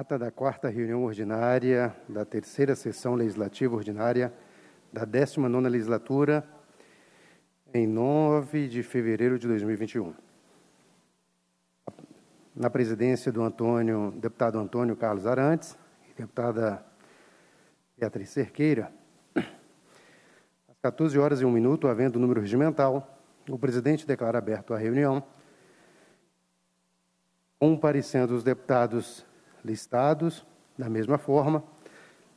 Ata da quarta reunião ordinária da terceira sessão legislativa ordinária da 19 nona legislatura em 9 de fevereiro de 2021. Na presidência do Antônio, deputado Antônio Carlos Arantes e deputada Beatriz Cerqueira, às 14 horas e 1 minuto, havendo o número regimental, o presidente declara aberto a reunião comparecendo os deputados listados da mesma forma.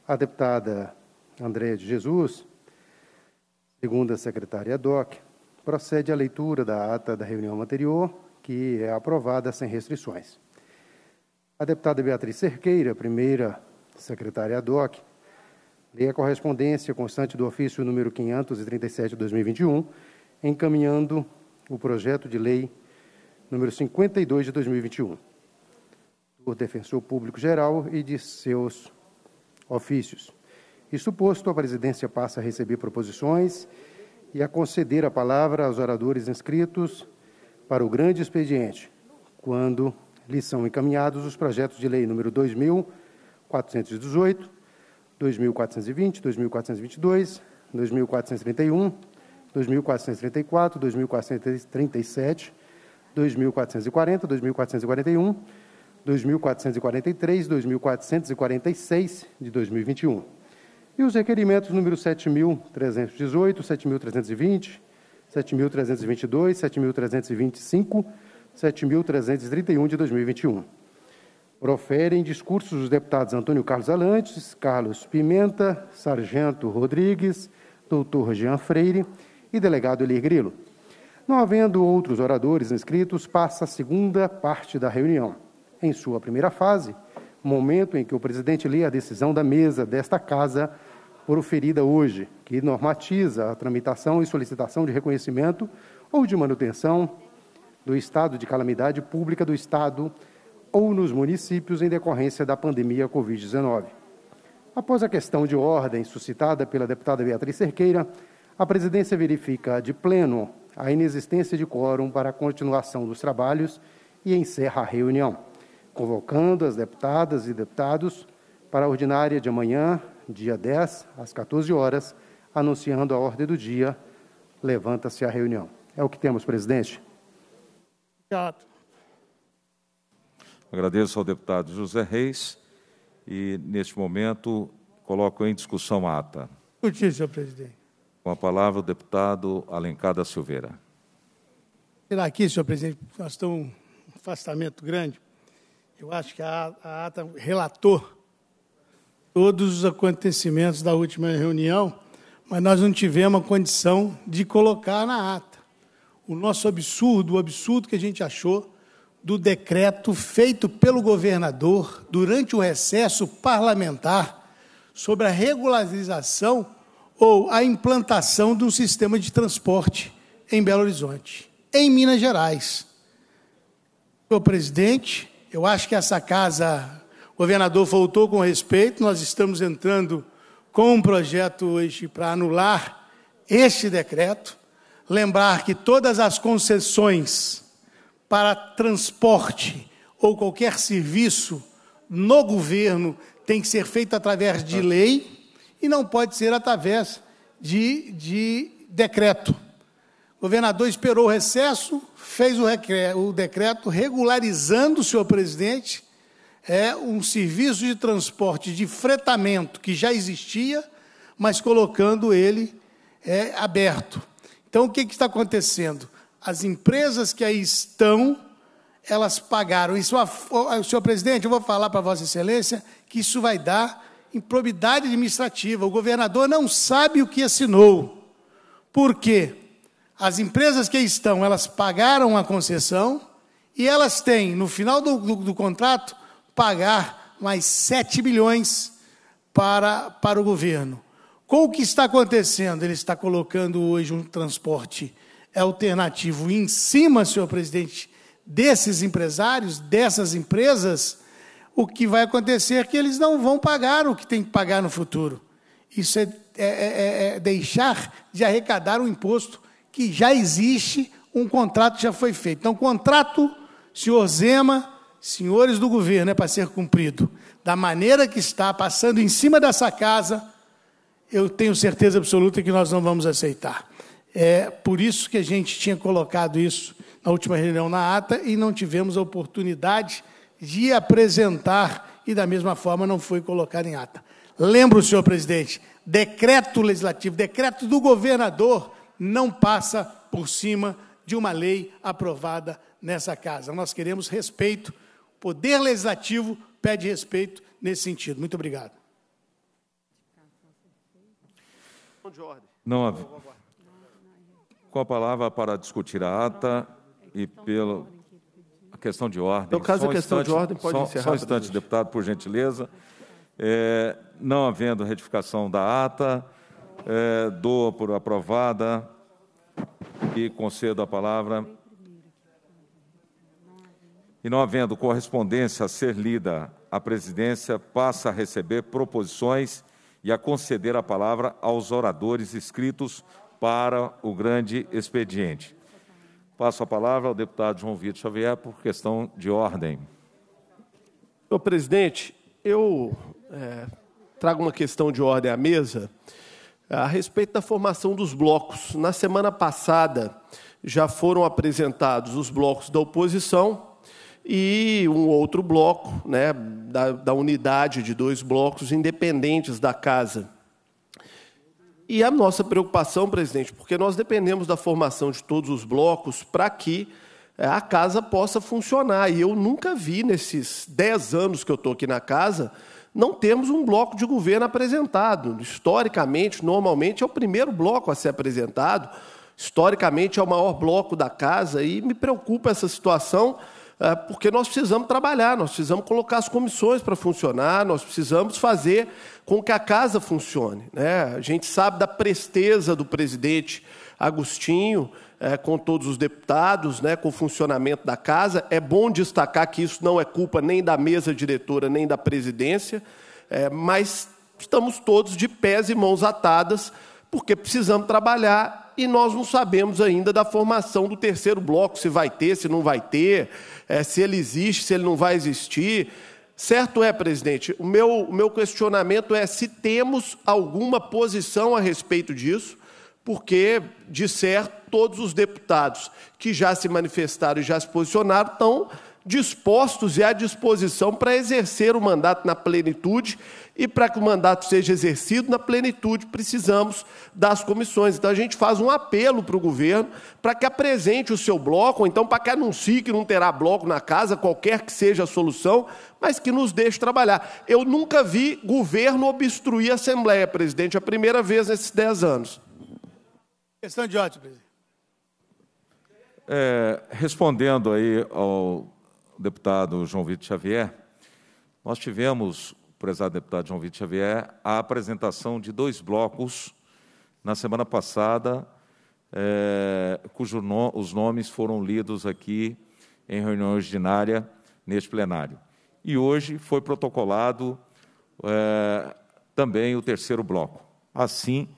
A deputada Andréa de Jesus, segunda secretária DOC, procede à leitura da ata da reunião anterior, que é aprovada sem restrições. A deputada Beatriz Cerqueira, primeira secretária DOC, lê a correspondência constante do ofício número 537 de 2021, encaminhando o projeto de lei número 52 de 2021 do Defensor Público Geral e de seus ofícios. Isso posto, a presidência passa a receber proposições e a conceder a palavra aos oradores inscritos para o grande expediente, quando lhe são encaminhados os projetos de lei número 2418, 2420, 2422, 2431, 2434, 2437, 2440, 2441 2443, 2446 de 2021. E os requerimentos número 7318, 7320, 7322, 7325, 7331 de 2021. Proferem discursos os deputados Antônio Carlos Alantes, Carlos Pimenta, Sargento Rodrigues, doutor Jean Freire e delegado Elir Grilo. Não havendo outros oradores inscritos, passa a segunda parte da reunião em sua primeira fase, momento em que o presidente lê a decisão da mesa desta Casa proferida hoje, que normatiza a tramitação e solicitação de reconhecimento ou de manutenção do estado de calamidade pública do Estado ou nos municípios em decorrência da pandemia Covid-19. Após a questão de ordem suscitada pela deputada Beatriz Cerqueira, a presidência verifica de pleno a inexistência de quórum para a continuação dos trabalhos e encerra a reunião convocando as deputadas e deputados para a ordinária de amanhã, dia 10, às 14 horas, anunciando a ordem do dia. Levanta-se a reunião. É o que temos, presidente. Obrigado. Agradeço ao deputado José Reis e, neste momento, coloco em discussão a ata. Discutir, senhor presidente. Com a palavra, o deputado Alencar da Silveira. Será aqui, senhor presidente, nós estamos um afastamento grande eu acho que a, a ata relatou todos os acontecimentos da última reunião, mas nós não tivemos a condição de colocar na ata o nosso absurdo, o absurdo que a gente achou do decreto feito pelo governador durante o recesso parlamentar sobre a regularização ou a implantação de um sistema de transporte em Belo Horizonte, em Minas Gerais. O presidente eu acho que essa casa, o governador voltou com respeito, nós estamos entrando com um projeto hoje para anular este decreto, lembrar que todas as concessões para transporte ou qualquer serviço no governo tem que ser feita através de lei e não pode ser através de, de decreto. O governador esperou o recesso, fez o, recre... o decreto regularizando, senhor presidente, é um serviço de transporte de fretamento que já existia, mas colocando ele é, aberto. Então, o que, que está acontecendo? As empresas que aí estão, elas pagaram. Isso, senhor presidente, eu vou falar para Vossa Excelência que isso vai dar improbidade administrativa. O governador não sabe o que assinou. Por quê? As empresas que estão, elas pagaram a concessão e elas têm, no final do, do, do contrato, pagar mais 7 bilhões para, para o governo. Com o que está acontecendo? Ele está colocando hoje um transporte alternativo em cima, senhor presidente, desses empresários, dessas empresas, o que vai acontecer é que eles não vão pagar o que tem que pagar no futuro. Isso é, é, é, é deixar de arrecadar o imposto que já existe, um contrato já foi feito. Então, contrato, senhor Zema, senhores do governo, é para ser cumprido. Da maneira que está, passando em cima dessa casa, eu tenho certeza absoluta que nós não vamos aceitar. É por isso que a gente tinha colocado isso na última reunião na ata e não tivemos a oportunidade de apresentar e, da mesma forma, não foi colocado em ata. Lembro, senhor presidente, decreto legislativo, decreto do governador não passa por cima de uma lei aprovada nessa casa. Nós queremos respeito. O poder legislativo pede respeito nesse sentido. Muito obrigado. Não havia. Com a palavra para discutir a ata e pelo a questão de ordem. No caso, um a questão instante, de ordem pode só, encerrar. Só um instante, deputado, por gentileza. É, não havendo retificação da ata, é, dou por aprovada e concedo a palavra. E não havendo correspondência a ser lida, a presidência passa a receber proposições e a conceder a palavra aos oradores inscritos para o grande expediente. Passo a palavra ao deputado João Vitor Xavier por questão de ordem. Senhor presidente, eu é, trago uma questão de ordem à mesa a respeito da formação dos blocos. Na semana passada já foram apresentados os blocos da oposição e um outro bloco, né, da, da unidade de dois blocos independentes da casa. E a nossa preocupação, presidente, porque nós dependemos da formação de todos os blocos para que eh, a casa possa funcionar. E eu nunca vi, nesses dez anos que eu estou aqui na casa, não temos um bloco de governo apresentado. Historicamente, normalmente, é o primeiro bloco a ser apresentado. Historicamente, é o maior bloco da casa e me preocupa essa situação eh, porque nós precisamos trabalhar, nós precisamos colocar as comissões para funcionar, nós precisamos fazer com que a casa funcione. Né? A gente sabe da presteza do presidente Agostinho, é, com todos os deputados, né, com o funcionamento da casa. É bom destacar que isso não é culpa nem da mesa diretora, nem da presidência, é, mas estamos todos de pés e mãos atadas, porque precisamos trabalhar e nós não sabemos ainda da formação do terceiro bloco, se vai ter, se não vai ter, é, se ele existe, se ele não vai existir. Certo é, presidente, o meu, o meu questionamento é se temos alguma posição a respeito disso, porque, de certo, todos os deputados que já se manifestaram e já se posicionaram estão dispostos e à disposição para exercer o mandato na plenitude e para que o mandato seja exercido na plenitude, precisamos das comissões. Então a gente faz um apelo para o governo para que apresente o seu bloco, ou então para que anuncie que não terá bloco na casa, qualquer que seja a solução, mas que nos deixe trabalhar. Eu nunca vi governo obstruir a Assembleia, presidente, é a primeira vez nesses 10 anos. Questão de ordem, presidente. É, respondendo aí ao deputado João Vitor Xavier, nós tivemos, prezado deputado João Vitor Xavier, a apresentação de dois blocos na semana passada, é, cujos no, os nomes foram lidos aqui em reunião ordinária neste plenário. E hoje foi protocolado é, também o terceiro bloco. Assim,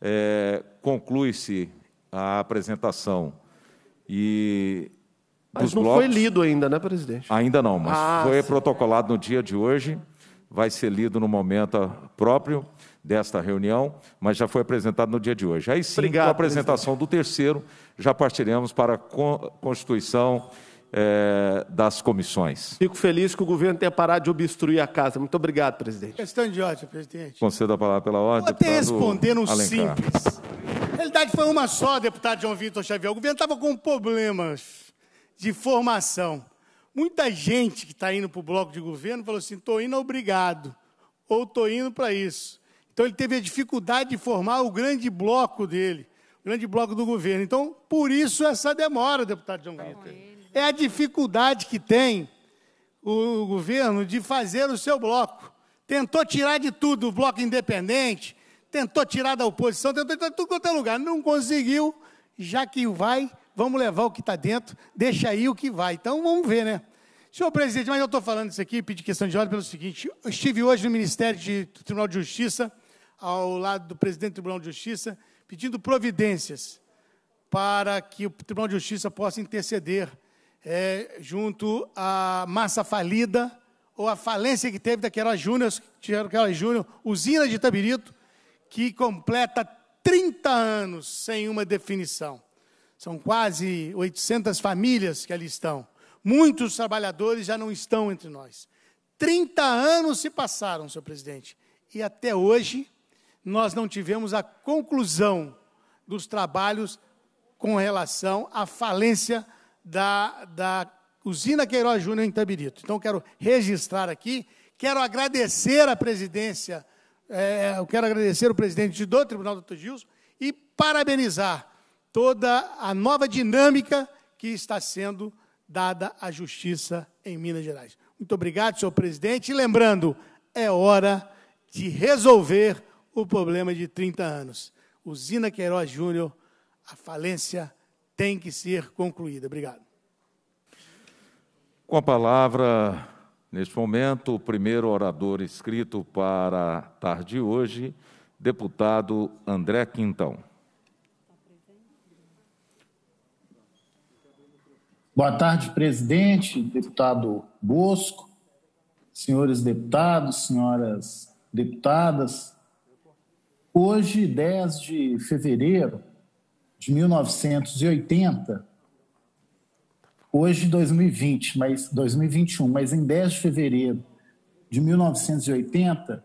é, conclui-se a apresentação e mas não blocos, foi lido ainda, né, presidente? Ainda não, mas ah, foi sim. protocolado no dia de hoje, vai ser lido no momento próprio desta reunião, mas já foi apresentado no dia de hoje. Aí sim, Obrigado, com a apresentação presidente. do terceiro, já partiremos para a constituição é, das comissões. Fico feliz que o governo tenha parado de obstruir a casa. Muito obrigado, presidente. Questão de ordem, presidente. Conceda a palavra pela ordem. Vou até responder Alencar. simples realidade foi uma só, deputado João Vitor Xavier. O governo estava com problemas de formação. Muita gente que está indo para o bloco de governo falou assim: estou indo obrigado, ou estou indo para isso. Então ele teve a dificuldade de formar o grande bloco dele, o grande bloco do governo. Então, por isso essa demora, deputado João Vitor. É a dificuldade que tem o governo de fazer o seu bloco. Tentou tirar de tudo o bloco independente, tentou tirar da oposição, tentou tirar tudo quanto é lugar, não conseguiu, já que vai, vamos levar o que está dentro, deixa aí o que vai. Então vamos ver, né? Senhor presidente, mas eu estou falando isso aqui, pedi questão de ordem pelo seguinte: eu estive hoje no Ministério de, do Tribunal de Justiça, ao lado do presidente do Tribunal de Justiça, pedindo providências para que o Tribunal de Justiça possa interceder é, junto à massa falida ou à falência que teve da Queiroz Júnior, Queiroz Júnior, usina de Tabirito, que completa 30 anos sem uma definição. São quase 800 famílias que ali estão. Muitos trabalhadores já não estão entre nós. 30 anos se passaram, senhor presidente, e até hoje nós não tivemos a conclusão dos trabalhos com relação à falência da, da usina Queiroz Júnior em Tabirito. Então, quero registrar aqui, quero agradecer à presidência é, eu quero agradecer o presidente do Tribunal Dr. Gilson e parabenizar toda a nova dinâmica que está sendo dada à justiça em Minas Gerais. Muito obrigado, senhor presidente. E lembrando, é hora de resolver o problema de 30 anos. Usina Queiroz Júnior, a falência tem que ser concluída. Obrigado. Com a palavra, Neste momento, o primeiro orador inscrito para a tarde de hoje, deputado André Quintão. Boa tarde, presidente, deputado Bosco, senhores deputados, senhoras deputadas. Hoje, 10 de fevereiro de 1980, hoje 2020, mas 2021, mas em 10 de fevereiro de 1980,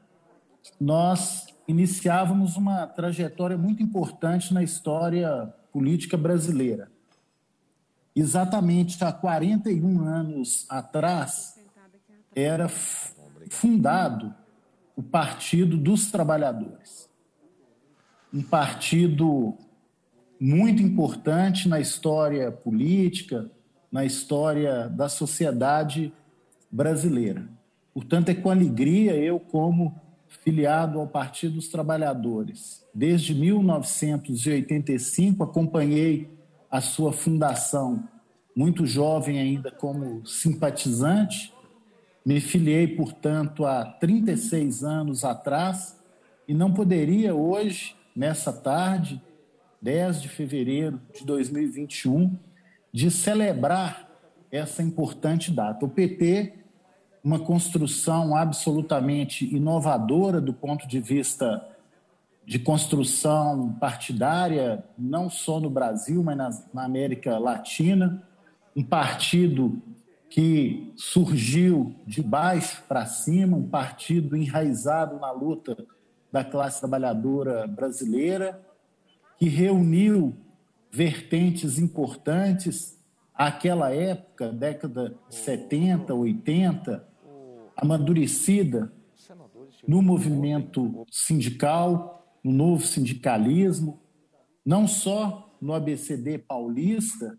nós iniciávamos uma trajetória muito importante na história política brasileira. Exatamente há 41 anos atrás, era fundado o Partido dos Trabalhadores. Um partido muito importante na história política, na história da sociedade brasileira. Portanto, é com alegria eu, como filiado ao Partido dos Trabalhadores, desde 1985, acompanhei a sua fundação, muito jovem ainda como simpatizante. Me filiei, portanto, há 36 anos atrás e não poderia hoje, nessa tarde, 10 de fevereiro de 2021, de celebrar essa importante data. O PT, uma construção absolutamente inovadora do ponto de vista de construção partidária, não só no Brasil, mas na, América Latina, um partido que surgiu de baixo para cima, um partido enraizado na luta da classe trabalhadora brasileira, que reuniu vertentes importantes àquela época, década 70, 80, amadurecida no movimento sindical, no novo sindicalismo, não só no ABCD paulista,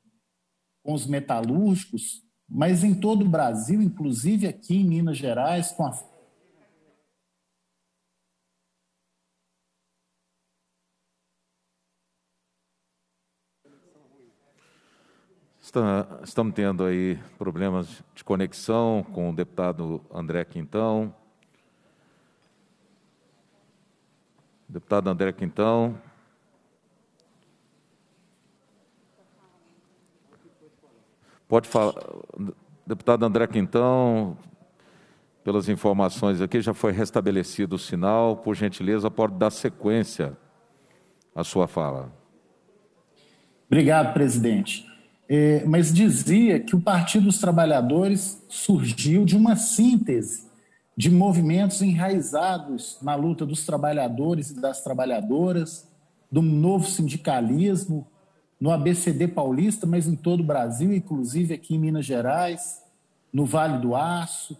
com os metalúrgicos, mas em todo o Brasil, inclusive aqui em Minas Gerais, com a Está, estamos tendo aí problemas de conexão com o deputado André Quintão. Deputado André Quintão. Pode falar. Deputado André Quintão, pelas informações aqui, já foi restabelecido o sinal. Por gentileza, pode dar sequência à sua fala. Obrigado, presidente é, mas dizia que o Partido dos Trabalhadores surgiu de uma síntese de movimentos enraizados na luta dos trabalhadores e das trabalhadoras, do novo sindicalismo, no ABCD paulista, mas em todo o Brasil, inclusive aqui em Minas Gerais, no Vale do Aço,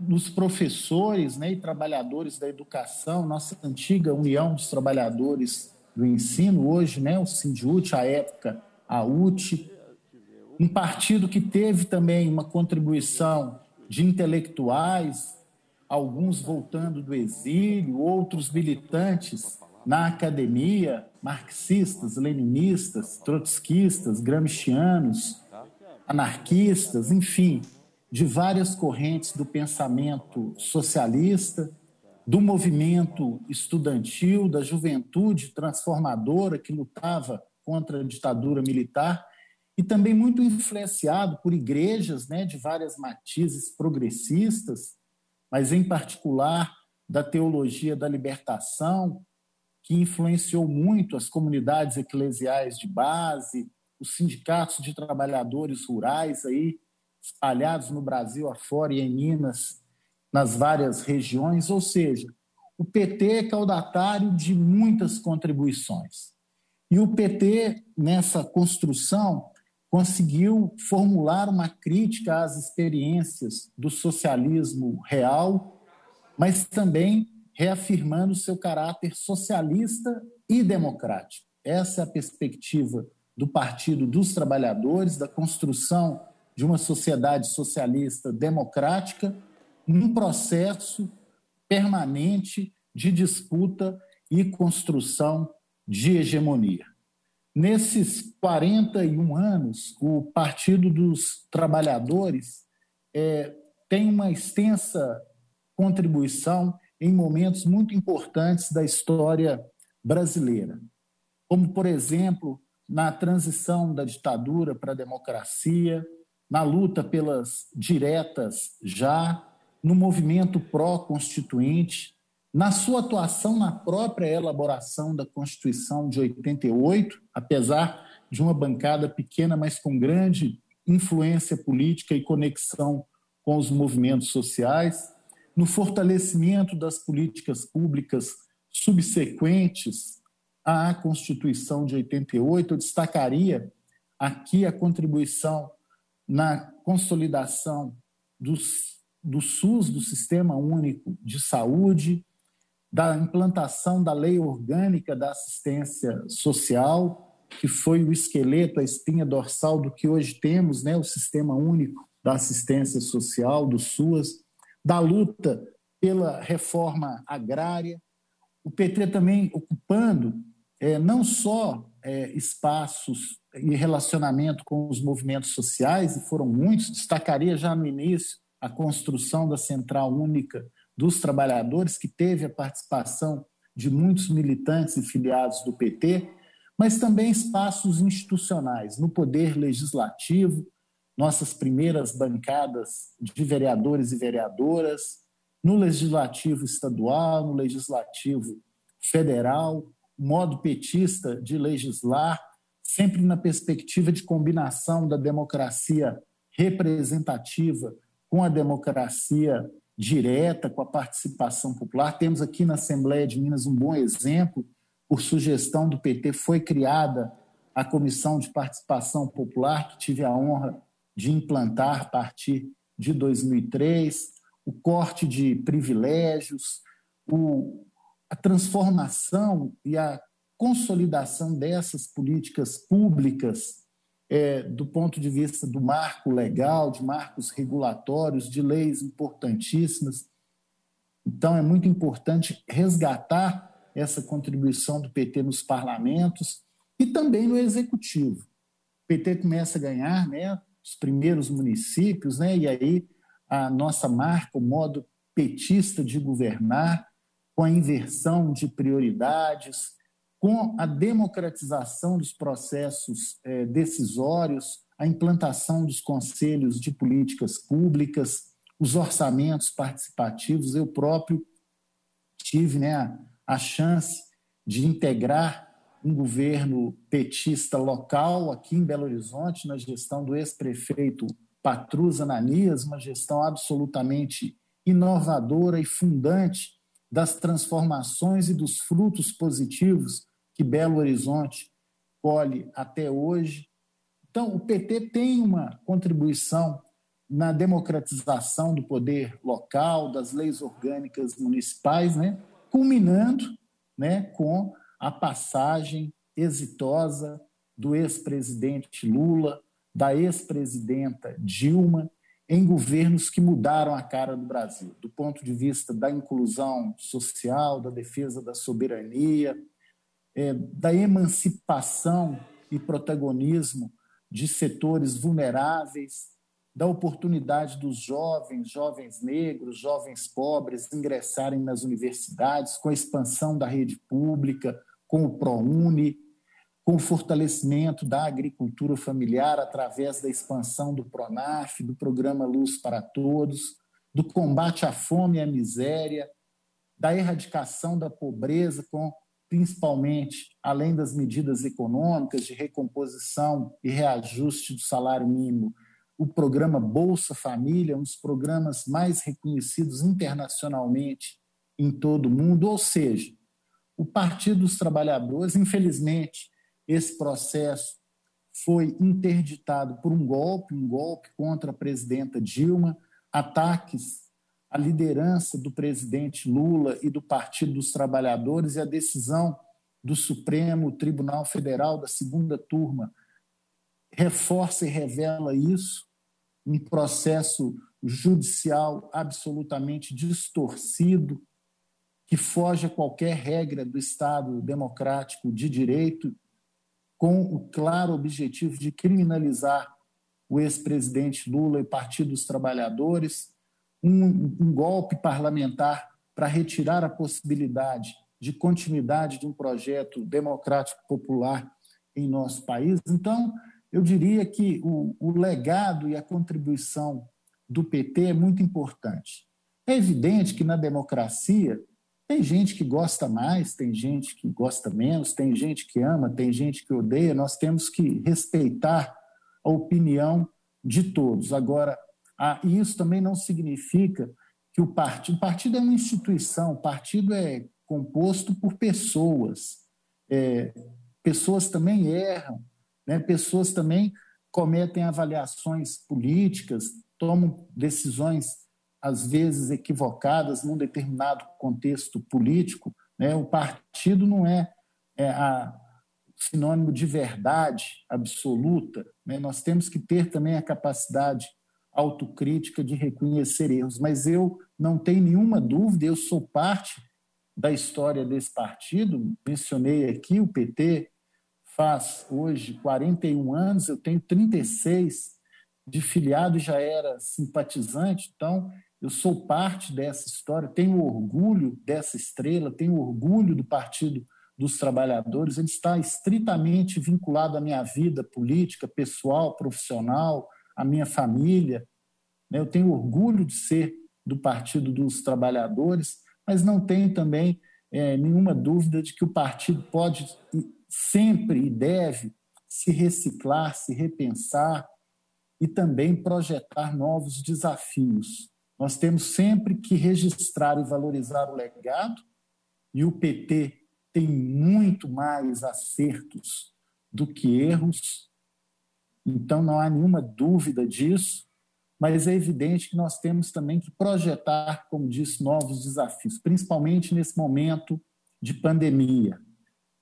nos professores né, e trabalhadores da educação, nossa antiga União dos Trabalhadores do Ensino, hoje, né, o Sindiúte, a época, a UT, um partido que teve também uma contribuição de intelectuais, alguns voltando do exílio, outros militantes na academia, marxistas, leninistas, trotskistas, gramscianos, anarquistas, enfim, de várias correntes do pensamento socialista, do movimento estudantil, da juventude transformadora que lutava contra a ditadura militar e também muito influenciado por igrejas né, de várias matizes progressistas, mas em particular da teologia da libertação, que influenciou muito as comunidades eclesiais de base, os sindicatos de trabalhadores rurais aí espalhados no Brasil afora e em Minas, nas várias regiões, ou seja, o PT é caudatário de muitas contribuições. E o PT, nessa construção, conseguiu formular uma crítica às experiências do socialismo real, mas também reafirmando seu caráter socialista e democrático. Essa é a perspectiva do Partido dos Trabalhadores, da construção de uma sociedade socialista democrática, num processo permanente de disputa e construção de hegemonia. Nesses 41 anos, o Partido dos Trabalhadores é, tem uma extensa contribuição em momentos muito importantes da história brasileira, como, por exemplo, na transição da ditadura para a democracia, na luta pelas diretas já, no movimento pró-constituinte, na sua atuação na própria elaboração da Constituição de 88, apesar de uma bancada pequena, mas com grande influência política e conexão com os movimentos sociais, no fortalecimento das políticas públicas subsequentes à Constituição de 88, eu destacaria aqui a contribuição na consolidação dos, do SUS, do Sistema Único de Saúde, da implantação da Lei Orgânica da Assistência Social, que foi o esqueleto, a espinha dorsal do que hoje temos, né, o Sistema Único da Assistência Social, do SUAS, da luta pela reforma agrária, o PT também ocupando é, não só é, espaços e relacionamento com os movimentos sociais, e foram muitos, destacaria já no início a construção da Central Única dos trabalhadores, que teve a participação de muitos militantes e filiados do PT, mas também espaços institucionais, no poder legislativo, nossas primeiras bancadas de vereadores e vereadoras, no legislativo estadual, no legislativo federal, o modo petista de legislar, sempre na perspectiva de combinação da democracia representativa com a democracia direta com a participação popular. Temos aqui na Assembleia de Minas um bom exemplo, por sugestão do PT, foi criada a Comissão de Participação Popular, que tive a honra de implantar a partir de 2003, o corte de privilégios, o, a transformação e a consolidação dessas políticas públicas é, do ponto de vista do marco legal, de marcos regulatórios, de leis importantíssimas. Então, é muito importante resgatar essa contribuição do PT nos parlamentos e também no executivo. O PT começa a ganhar né, os primeiros municípios, né, e aí a nossa marca, o modo petista de governar, com a inversão de prioridades, com a democratização dos processos é, decisórios, a implantação dos conselhos de políticas públicas, os orçamentos participativos. Eu próprio tive né, a, a chance de integrar um governo petista local aqui em Belo Horizonte, na gestão do ex-prefeito Patrus Ananias, uma gestão absolutamente inovadora e fundante das transformações e dos frutos positivos que Belo Horizonte colhe até hoje. Então, o PT tem uma contribuição na democratização do poder local, das leis orgânicas municipais, né? culminando né, com a passagem exitosa do ex-presidente Lula, da ex-presidenta Dilma, em governos que mudaram a cara do Brasil, do ponto de vista da inclusão social, da defesa da soberania, é, da emancipação e protagonismo de setores vulneráveis, da oportunidade dos jovens, jovens negros, jovens pobres ingressarem nas universidades, com a expansão da rede pública, com o ProUni, com o fortalecimento da agricultura familiar através da expansão do PRONAF, do programa Luz para Todos, do combate à fome e à miséria, da erradicação da pobreza com principalmente além das medidas econômicas de recomposição e reajuste do salário mínimo, o programa Bolsa Família, um dos programas mais reconhecidos internacionalmente em todo o mundo, ou seja, o Partido dos Trabalhadores, infelizmente, esse processo foi interditado por um golpe, um golpe contra a presidenta Dilma, ataques a liderança do presidente Lula e do Partido dos Trabalhadores e a decisão do Supremo Tribunal Federal da segunda turma reforça e revela isso, um processo judicial absolutamente distorcido, que foge a qualquer regra do Estado democrático de direito, com o claro objetivo de criminalizar o ex-presidente Lula e o Partido dos Trabalhadores um, um golpe parlamentar para retirar a possibilidade de continuidade de um projeto democrático popular em nosso país. Então, eu diria que o, o, legado e a contribuição do PT é muito importante. É evidente que na democracia tem gente que gosta mais, tem gente que gosta menos, tem gente que ama, tem gente que odeia. Nós temos que respeitar a opinião de todos. Agora, ah, e isso também não significa que o partido, o partido é uma instituição, o partido é composto por pessoas. É, pessoas também erram, né? pessoas também cometem avaliações políticas, tomam decisões às vezes equivocadas num determinado contexto político. Né? O partido não é, é a, sinônimo de verdade absoluta. Né? Nós temos que ter também a capacidade autocrítica de reconhecer erros, mas eu não tenho nenhuma dúvida, eu sou parte da história desse partido, mencionei aqui o PT, faz hoje 41 anos, eu tenho 36 de filiado, já era simpatizante, então eu sou parte dessa história, tenho orgulho dessa estrela, tenho orgulho do Partido dos Trabalhadores, ele está estritamente vinculado à minha vida política, pessoal, profissional, a minha família. Né? Eu tenho orgulho de ser do Partido dos Trabalhadores, mas não tenho também é, nenhuma dúvida de que o partido pode sempre e deve se reciclar, se repensar e também projetar novos desafios. Nós temos sempre que registrar e valorizar o legado, e o PT tem muito mais acertos do que erros, então, não há nenhuma dúvida disso, mas é evidente que nós temos também que projetar, como disse, novos desafios, principalmente nesse momento de pandemia.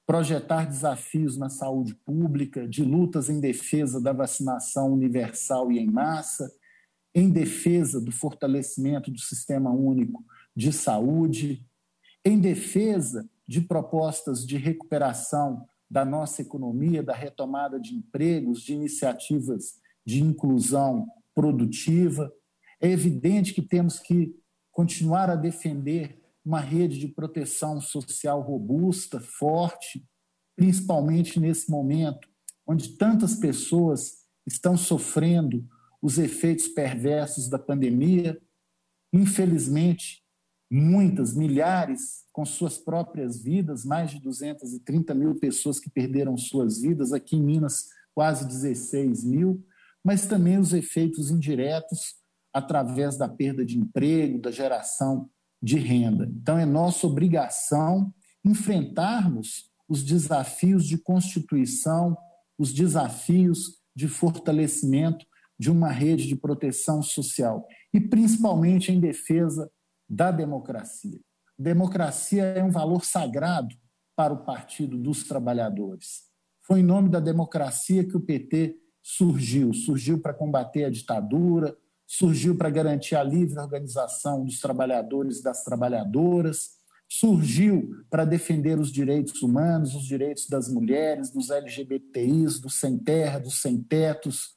Projetar desafios na saúde pública, de lutas em defesa da vacinação universal e em massa, em defesa do fortalecimento do sistema único de saúde, em defesa de propostas de recuperação da nossa economia, da retomada de empregos, de iniciativas de inclusão produtiva. É evidente que temos que continuar a defender uma rede de proteção social robusta, forte, principalmente nesse momento onde tantas pessoas estão sofrendo os efeitos perversos da pandemia. Infelizmente, muitas, milhares, com suas próprias vidas, mais de 230 mil pessoas que perderam suas vidas, aqui em Minas, quase 16 mil, mas também os efeitos indiretos através da perda de emprego, da geração de renda. Então, é nossa obrigação enfrentarmos os desafios de constituição, os desafios de fortalecimento de uma rede de proteção social e, principalmente, em defesa da democracia. Democracia é um valor sagrado para o Partido dos Trabalhadores. Foi em nome da democracia que o PT surgiu. Surgiu para combater a ditadura, surgiu para garantir a livre organização dos trabalhadores e das trabalhadoras, surgiu para defender os direitos humanos, os direitos das mulheres, dos LGBTIs, dos sem terra, dos sem tetos,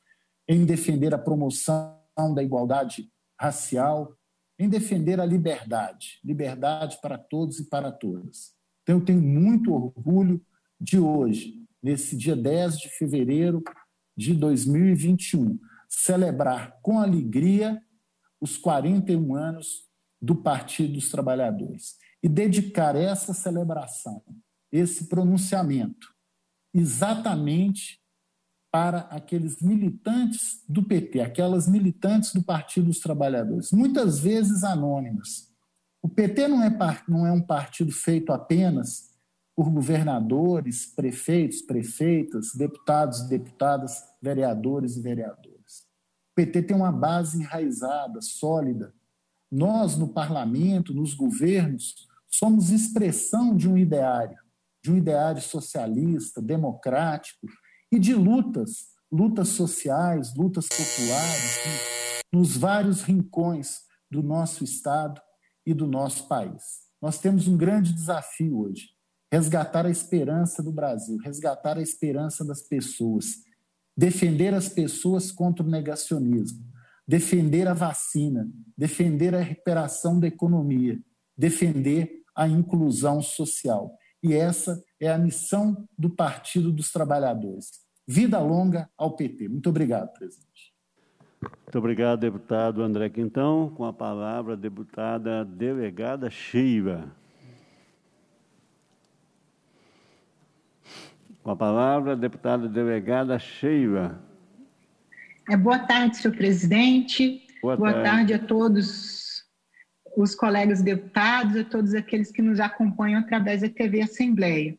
em defender a promoção da igualdade racial, em defender a liberdade, liberdade para todos e para todas. Então, eu tenho muito orgulho de hoje, nesse dia 10 de fevereiro de 2021, celebrar com alegria os 41 anos do Partido dos Trabalhadores e dedicar essa celebração, esse pronunciamento, exatamente para aqueles militantes do PT, aquelas militantes do Partido dos Trabalhadores, muitas vezes anônimas. O PT não é, não é um partido feito apenas por governadores, prefeitos, prefeitas, deputados e deputadas, vereadores e vereadoras. O PT tem uma base enraizada, sólida. Nós, no parlamento, nos governos, somos expressão de um ideário, de um ideário socialista, democrático, e de lutas, lutas sociais, lutas populares, nos vários rincões do nosso Estado e do nosso país. Nós temos um grande desafio hoje: resgatar a esperança do Brasil, resgatar a esperança das pessoas, defender as pessoas contra o negacionismo, defender a vacina, defender a recuperação da economia, defender a inclusão social. E essa é a missão do Partido dos Trabalhadores. Vida longa ao PT. Muito obrigado, presidente. Muito obrigado, deputado André Quintão. Com a palavra, a deputada delegada Sheiva. Com a palavra, deputada delegada Sheiva. É, boa tarde, senhor presidente. Boa, boa tarde. tarde a todos os colegas deputados, a todos aqueles que nos acompanham através da TV Assembleia.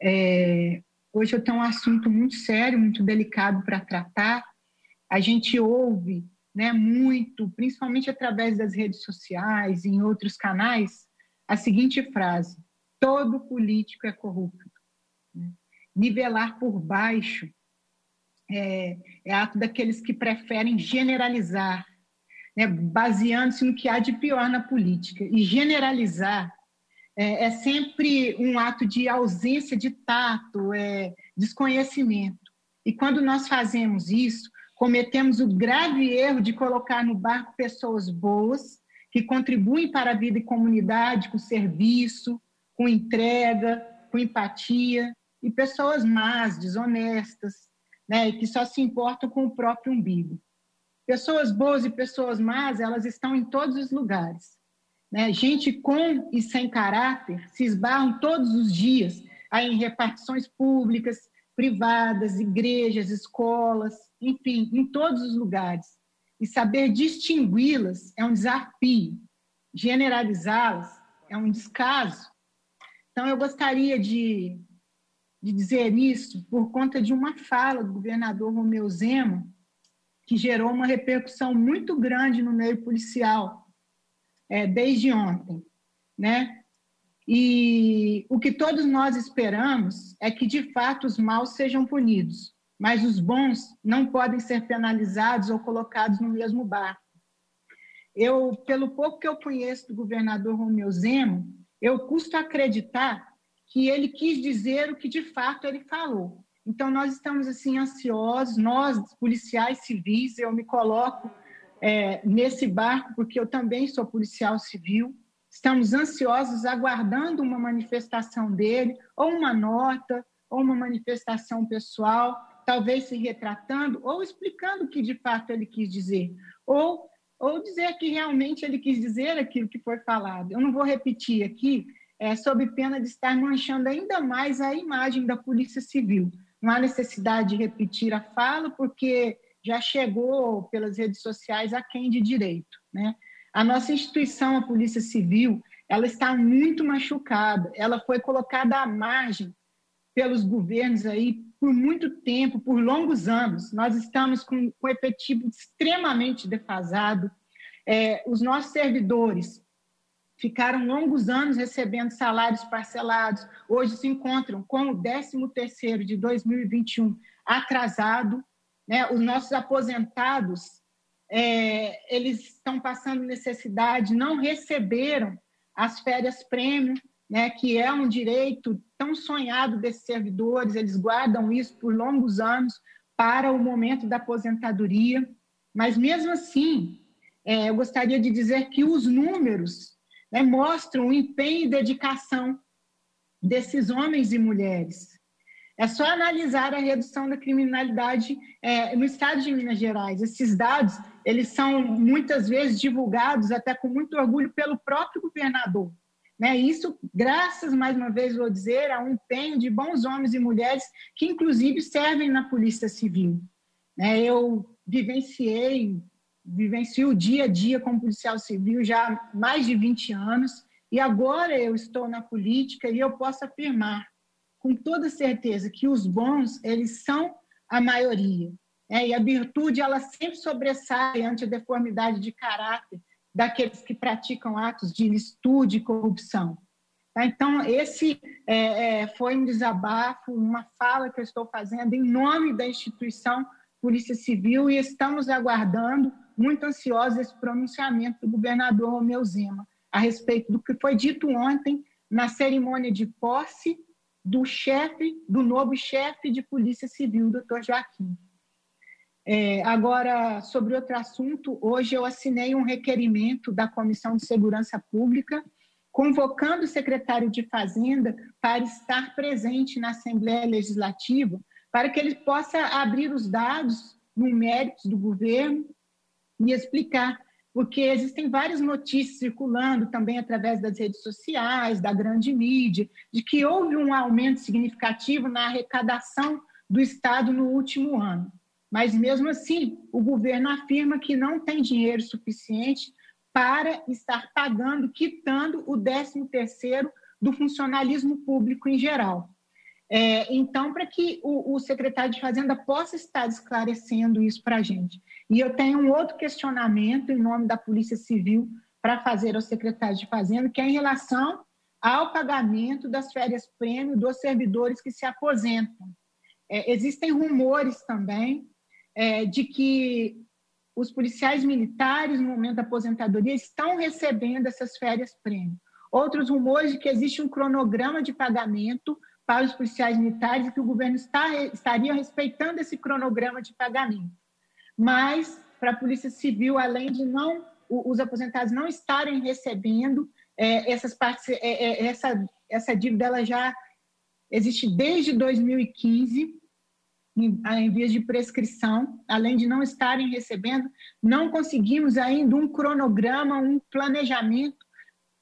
É, hoje eu tenho um assunto muito sério, muito delicado para tratar. A gente ouve né, muito, principalmente através das redes sociais e em outros canais, a seguinte frase: todo político é corrupto. Né? Nivelar por baixo é, é ato daqueles que preferem generalizar, né, baseando-se no que há de pior na política. E generalizar é, é sempre um ato de ausência de tato, é, desconhecimento. E quando nós fazemos isso, cometemos o grave erro de colocar no barco pessoas boas, que contribuem para a vida e comunidade com serviço, com entrega, com empatia, e pessoas más, desonestas, né, que só se importam com o próprio umbigo. Pessoas boas e pessoas más, elas estão em todos os lugares. Né? Gente com e sem caráter se esbarram todos os dias aí em repartições públicas, privadas, igrejas, escolas, enfim, em todos os lugares. E saber distingui-las é um desafio, generalizá-las é um descaso. Então, eu gostaria de, de dizer isso por conta de uma fala do governador Romeu Zema, que gerou uma repercussão muito grande no meio policial é, desde ontem, né? E o que todos nós esperamos é que, de fato, os maus sejam punidos, mas os bons não podem ser penalizados ou colocados no mesmo barco. Eu, pelo pouco que eu conheço do governador Romeu Zema, eu custo acreditar que ele quis dizer o que de fato ele falou. Então nós estamos assim ansiosos, nós policiais civis, eu me coloco é, nesse barco, porque eu também sou policial civil. Estamos ansiosos, aguardando uma manifestação dele, ou uma nota, ou uma manifestação pessoal, talvez se retratando ou explicando o que de fato ele quis dizer, ou, ou dizer que realmente ele quis dizer aquilo que foi falado. Eu não vou repetir aqui, é, sob pena de estar manchando ainda mais a imagem da Polícia Civil. Não há necessidade de repetir a fala, porque já chegou pelas redes sociais a quem de direito. Né? A nossa instituição, a Polícia Civil, ela está muito machucada, ela foi colocada à margem pelos governos aí por muito tempo, por longos anos. Nós estamos com, o efetivo extremamente defasado, é, os nossos servidores ficaram longos anos recebendo salários parcelados, hoje se encontram com o 13º de 2021 atrasado, né? Os nossos aposentados, é, eles estão passando necessidade, não receberam as férias prêmio, né? que é um direito tão sonhado desses servidores, eles guardam isso por longos anos para o momento da aposentadoria. Mas, mesmo assim, é, eu gostaria de dizer que os números né, mostram o empenho e dedicação desses homens e mulheres. É só analisar a redução da criminalidade é, no estado de Minas Gerais. Esses dados, eles são muitas vezes divulgados até com muito orgulho pelo próprio governador. Né? Isso, graças, mais uma vez vou dizer, a um empenho de bons homens e mulheres que, inclusive, servem na Polícia Civil. Né? Eu vivenciei, vivencio o dia a dia como policial civil já há mais de 20 anos e agora eu estou na política e eu posso afirmar com toda certeza que os bons, eles são a maioria. Né? E a virtude, ela sempre sobressai ante a deformidade de caráter daqueles que praticam atos de estudo e corrupção. Tá? Então, esse é, é, foi um desabafo, uma fala que eu estou fazendo em nome da instituição Polícia Civil e estamos aguardando, muito ansiosos, esse pronunciamento do governador Romeu Zema a respeito do que foi dito ontem na cerimônia de posse do chefe, do novo chefe de Polícia Civil, doutor Joaquim. É, agora, sobre outro assunto, hoje eu assinei um requerimento da Comissão de Segurança Pública, convocando o secretário de Fazenda para estar presente na Assembleia Legislativa, para que ele possa abrir os dados numéricos do governo e explicar porque existem várias notícias circulando também através das redes sociais, da grande mídia, de que houve um aumento significativo na arrecadação do Estado no último ano. Mas, mesmo assim, o governo afirma que não tem dinheiro suficiente para estar pagando, quitando o 13º do funcionalismo público em geral. É, então, para que o, o, secretário de Fazenda possa estar esclarecendo isso para a gente. E eu tenho um outro questionamento em nome da Polícia Civil para fazer ao secretário de Fazenda, que é em relação ao pagamento das férias-prêmio dos servidores que se aposentam. É, existem rumores também é, de que os policiais militares, no momento da aposentadoria, estão recebendo essas férias-prêmio. Outros rumores de que existe um cronograma de pagamento para os policiais militares e que o governo está, estaria respeitando esse cronograma de pagamento. Mas, para a Polícia Civil, além de não os aposentados não estarem recebendo é, essas partes, é, é essa, essa dívida ela já existe desde 2015 em vias de prescrição, além de não estarem recebendo, não conseguimos ainda um cronograma, um planejamento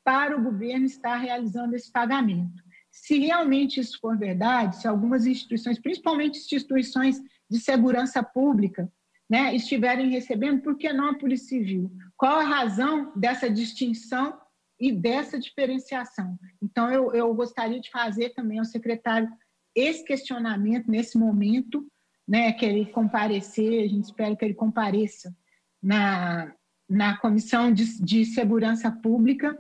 para o governo estar realizando esse pagamento se realmente isso for verdade, se algumas instituições, principalmente instituições de segurança pública, né, estiverem recebendo, por que não a Polícia Civil? Qual a razão dessa distinção e dessa diferenciação? Então, eu, eu gostaria de fazer também ao secretário esse questionamento nesse momento, né, que ele comparecer, a gente espera que ele compareça na, na Comissão de, de Segurança Pública,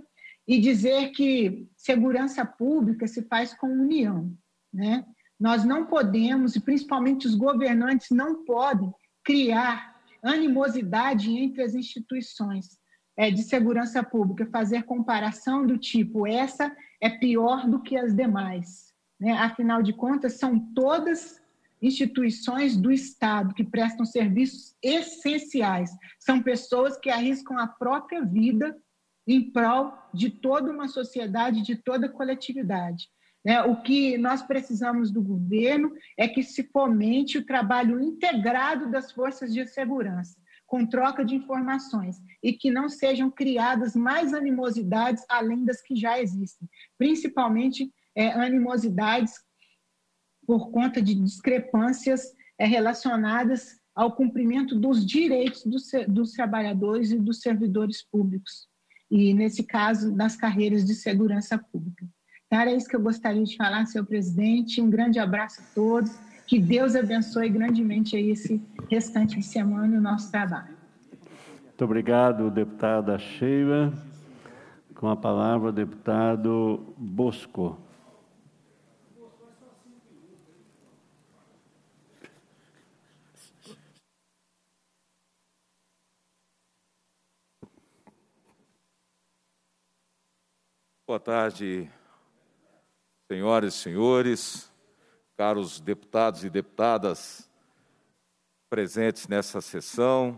e dizer que segurança pública se faz com união. Né? Nós não podemos, e principalmente os governantes não podem, criar animosidade entre as instituições é, de segurança pública, fazer comparação do tipo essa é pior do que as demais. Né? Afinal de contas, são todas instituições do Estado que prestam serviços essenciais. São pessoas que arriscam a própria vida em prol de toda uma sociedade, de toda a coletividade. Né? O que nós precisamos do governo é que se fomente o trabalho integrado das forças de segurança, com troca de informações, e que não sejam criadas mais animosidades além das que já existem, principalmente é, animosidades por conta de discrepâncias é, relacionadas ao cumprimento dos direitos dos, dos trabalhadores e dos servidores públicos e nesse caso, nas carreiras de segurança pública. Então, era isso que eu gostaria de falar, senhor presidente. Um grande abraço a todos. Que Deus abençoe grandemente esse restante de semana o nosso trabalho. Muito obrigado, deputada Sheila. Com a palavra, deputado Bosco. Boa tarde, senhoras e senhores, caros deputados e deputadas presentes nessa sessão,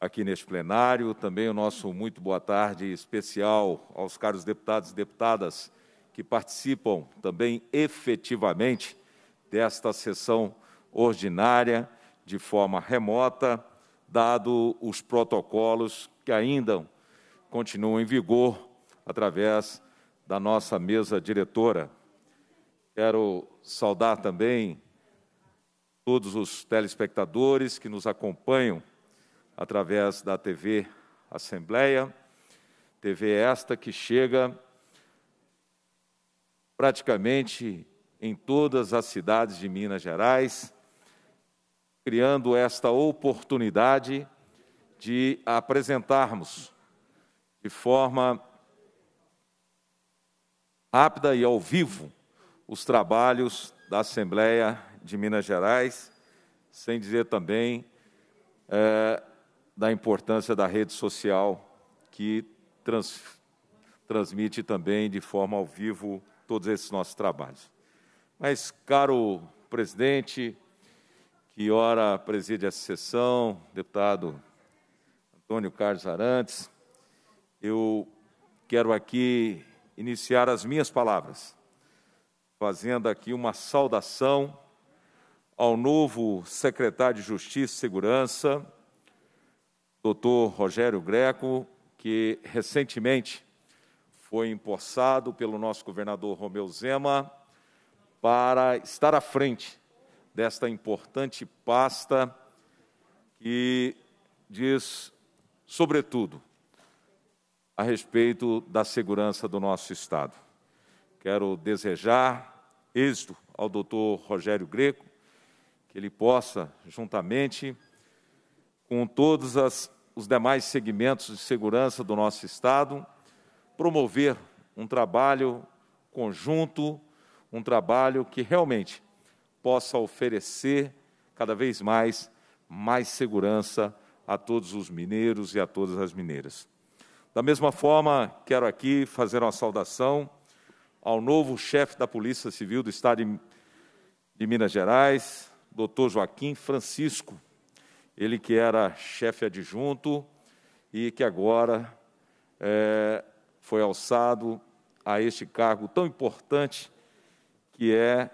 aqui neste plenário. Também o nosso muito boa tarde especial aos caros deputados e deputadas que participam também efetivamente desta sessão ordinária de forma remota, dado os protocolos que ainda continuam em vigor através da nossa mesa diretora. Quero saudar também todos os telespectadores que nos acompanham através da TV Assembleia, TV esta que chega praticamente em todas as cidades de Minas Gerais, criando esta oportunidade de apresentarmos de forma rápida e ao vivo os trabalhos da Assembleia de Minas Gerais, sem dizer também é, da importância da rede social que trans, transmite também de forma ao vivo todos esses nossos trabalhos. Mas, caro presidente, que ora preside essa sessão, deputado Antônio Carlos Arantes, eu quero aqui iniciar as minhas palavras, fazendo aqui uma saudação ao novo secretário de Justiça e Segurança, doutor Rogério Greco, que recentemente foi empossado pelo nosso governador Romeu Zema para estar à frente desta importante pasta que diz, sobretudo, a respeito da segurança do nosso Estado. Quero desejar êxito ao doutor Rogério Greco, que ele possa, juntamente com todos as, os demais segmentos de segurança do nosso Estado, promover um trabalho conjunto, um trabalho que realmente possa oferecer cada vez mais mais segurança a todos os mineiros e a todas as mineiras. Da mesma forma, quero aqui fazer uma saudação ao novo chefe da Polícia Civil do Estado de Minas Gerais, doutor Joaquim Francisco. Ele que era chefe adjunto e que agora é, foi alçado a este cargo tão importante que é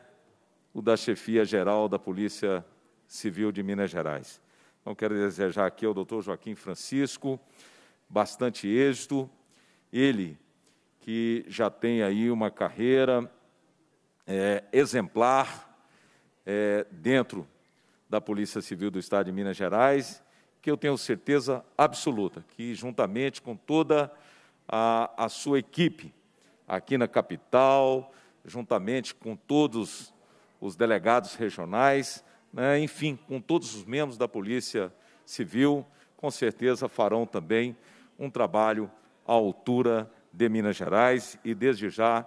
o da chefia geral da Polícia Civil de Minas Gerais. Então, quero desejar aqui ao doutor Joaquim Francisco bastante êxito. Ele que já tem aí uma carreira é, exemplar é, dentro da Polícia Civil do Estado de Minas Gerais, que eu tenho certeza absoluta que, juntamente com toda a, a sua equipe aqui na capital, juntamente com todos os delegados regionais, né, enfim, com todos os membros da Polícia Civil, com certeza farão também um trabalho à altura de Minas Gerais e, desde já,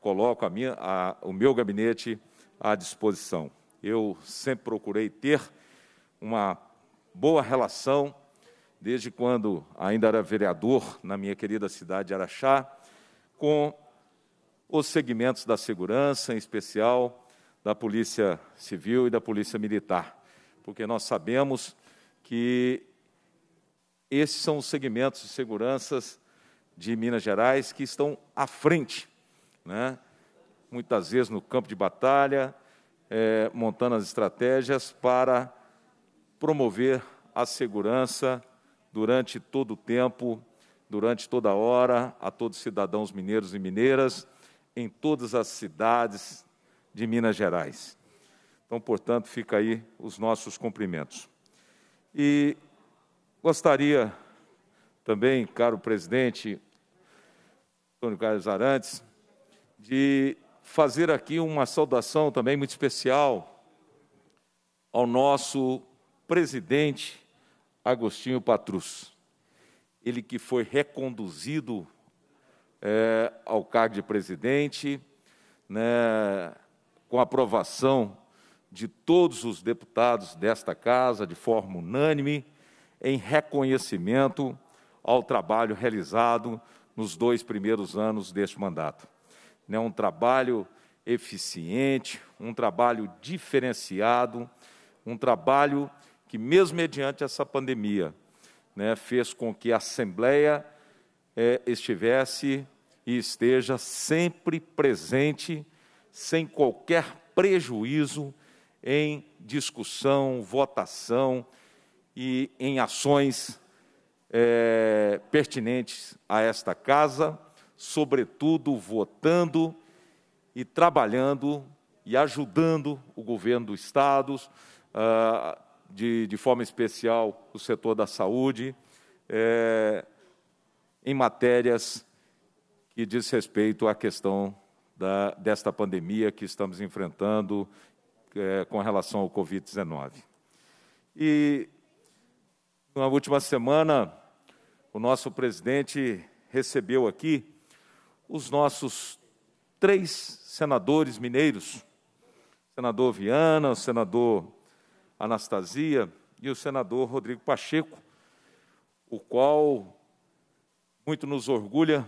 coloco a minha, a, o meu gabinete à disposição. Eu sempre procurei ter uma boa relação, desde quando ainda era vereador na minha querida cidade de Araxá, com os segmentos da segurança, em especial da Polícia Civil e da Polícia Militar, porque nós sabemos que esses são os segmentos de seguranças de Minas Gerais que estão à frente, né? muitas vezes no campo de batalha, é, montando as estratégias para promover a segurança durante todo o tempo, durante toda a hora, a todos os cidadãos mineiros e mineiras, em todas as cidades de Minas Gerais. Então, portanto, fica aí os nossos cumprimentos. E Gostaria também, caro presidente Antônio Carlos Arantes, de fazer aqui uma saudação também muito especial ao nosso presidente Agostinho Patrus. Ele que foi reconduzido é, ao cargo de presidente, né, com aprovação de todos os deputados desta casa, de forma unânime, em reconhecimento ao trabalho realizado nos dois primeiros anos deste mandato. É um trabalho eficiente, um trabalho diferenciado, um trabalho que, mesmo mediante essa pandemia, né, fez com que a Assembleia é, estivesse e esteja sempre presente, sem qualquer prejuízo em discussão, votação, e em ações é, pertinentes a esta casa, sobretudo votando e trabalhando e ajudando o governo dos estados, ah, de, de, forma especial o setor da saúde, é, em matérias que diz respeito à questão da, desta pandemia que estamos enfrentando é, com relação ao Covid-19. E na última semana, o nosso presidente recebeu aqui os nossos três senadores mineiros: o senador Viana, o senador Anastasia e o senador Rodrigo Pacheco, o qual muito nos orgulha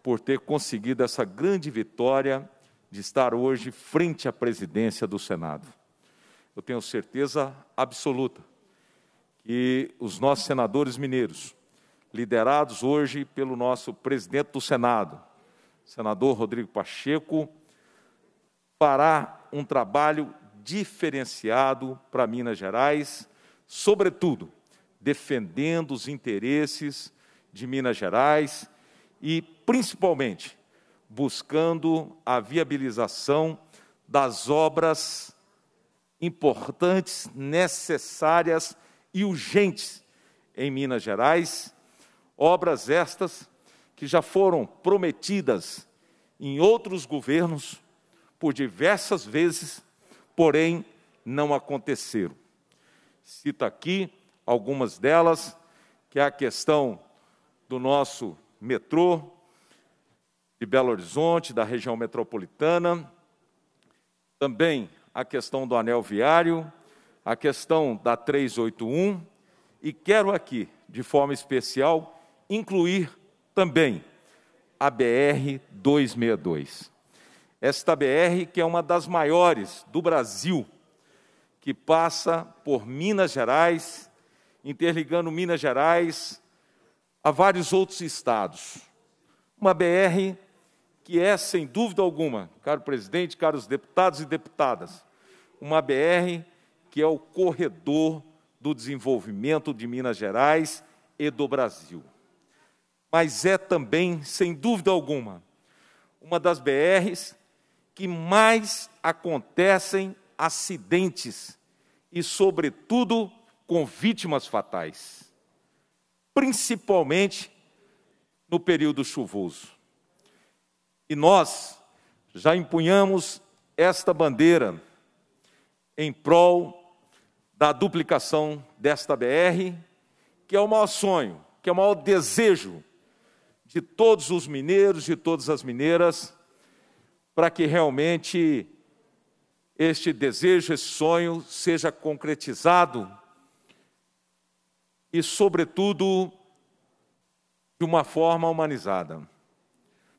por ter conseguido essa grande vitória de estar hoje frente à presidência do Senado. Eu tenho certeza absoluta que os nossos senadores mineiros, liderados hoje pelo nosso presidente do Senado, senador Rodrigo Pacheco, fará um trabalho diferenciado para Minas Gerais, sobretudo defendendo os interesses de Minas Gerais e, principalmente, buscando a viabilização das obras importantes, necessárias e urgentes em Minas Gerais, obras estas que já foram prometidas em outros governos por diversas vezes, porém não aconteceram. Cito aqui algumas delas, que é a questão do nosso metrô de Belo Horizonte, da região metropolitana, também a questão do anel viário, a questão da 381 e quero aqui, de forma especial, incluir também a BR 262. Esta BR que é uma das maiores do Brasil, que passa por Minas Gerais, interligando Minas Gerais a vários outros estados. Uma BR que é, sem dúvida alguma, caro presidente, caros deputados e deputadas, uma BR que é o corredor do desenvolvimento de Minas Gerais e do Brasil. Mas é também, sem dúvida alguma, uma das BRs que mais acontecem acidentes e, sobretudo, com vítimas fatais, principalmente no período chuvoso. E nós já empunhamos esta bandeira em prol da duplicação desta BR, que é o maior sonho, que é o maior desejo de todos os mineiros, de todas as mineiras, para que realmente este desejo, esse sonho seja concretizado e, sobretudo, de uma forma humanizada.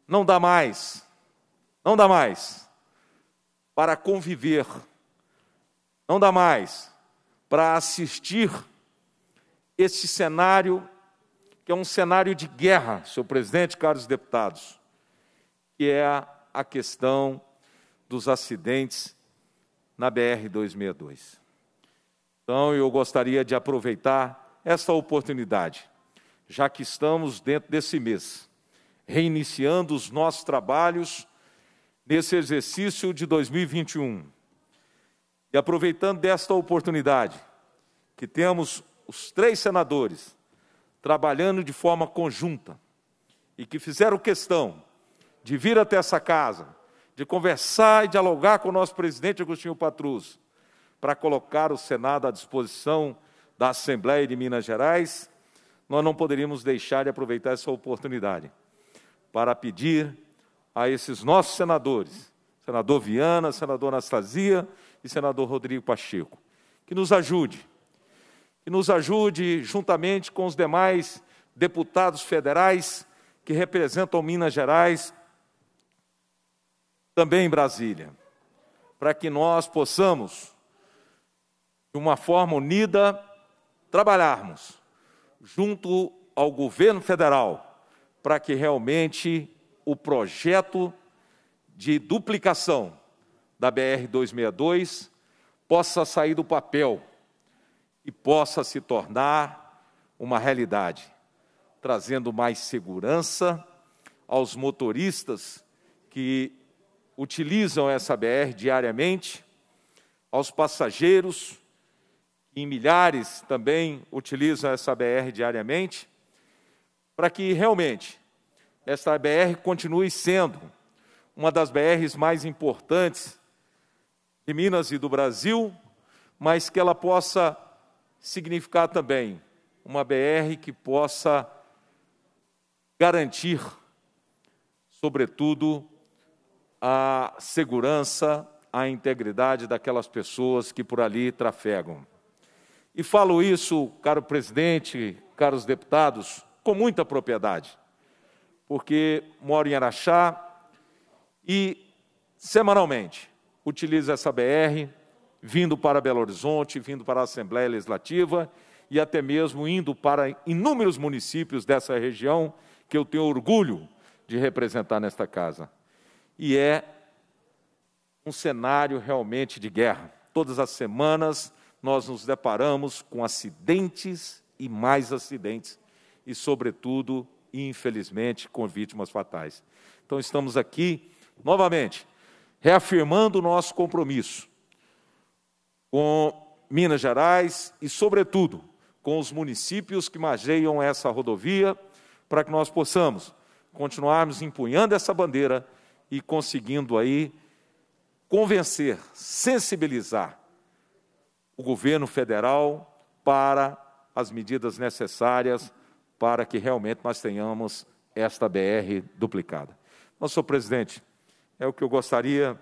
Não dá mais, não dá mais para conviver, não dá mais para assistir esse cenário, que é um cenário de guerra, senhor presidente, caros deputados, que é a questão dos acidentes na BR-262. Então, eu gostaria de aproveitar esta oportunidade, já que estamos dentro desse mês, reiniciando os nossos trabalhos nesse exercício de 2021 e aproveitando desta oportunidade, que temos os três senadores trabalhando de forma conjunta e que fizeram questão de vir até essa casa, de conversar e dialogar com o nosso presidente Agostinho Patrus, para colocar o Senado à disposição da Assembleia de Minas Gerais, nós não poderíamos deixar de aproveitar essa oportunidade para pedir a esses nossos senadores, senador Viana, senador Anastasia, e senador Rodrigo Pacheco. Que nos ajude, que nos ajude juntamente com os demais deputados federais que representam Minas Gerais, também em Brasília, para que nós possamos, de uma forma unida, trabalharmos junto ao governo federal para que realmente o projeto de duplicação da BR-262 possa sair do papel e possa se tornar uma realidade, trazendo mais segurança aos motoristas que utilizam essa BR diariamente, aos passageiros, e milhares também utilizam essa BR diariamente, para que realmente esta BR continue sendo uma das BRs mais importantes de Minas e do Brasil, mas que ela possa significar também uma BR que possa garantir, sobretudo, a segurança, a integridade daquelas pessoas que por ali trafegam. E falo isso, caro presidente, caros deputados, com muita propriedade, porque moro em Araxá e, semanalmente, utiliza essa BR, vindo para Belo Horizonte, vindo para a Assembleia Legislativa e até mesmo indo para inúmeros municípios dessa região que eu tenho orgulho de representar nesta casa. E é um cenário realmente de guerra. Todas as semanas nós nos deparamos com acidentes e mais acidentes, e, sobretudo, infelizmente, com vítimas fatais. Então, estamos aqui novamente reafirmando o nosso compromisso com Minas Gerais e, sobretudo, com os municípios que mageiam essa rodovia, para que nós possamos continuarmos empunhando essa bandeira e conseguindo aí convencer, sensibilizar o governo federal para as medidas necessárias para que realmente nós tenhamos esta BR duplicada. Nosso senhor presidente, é o que eu gostaria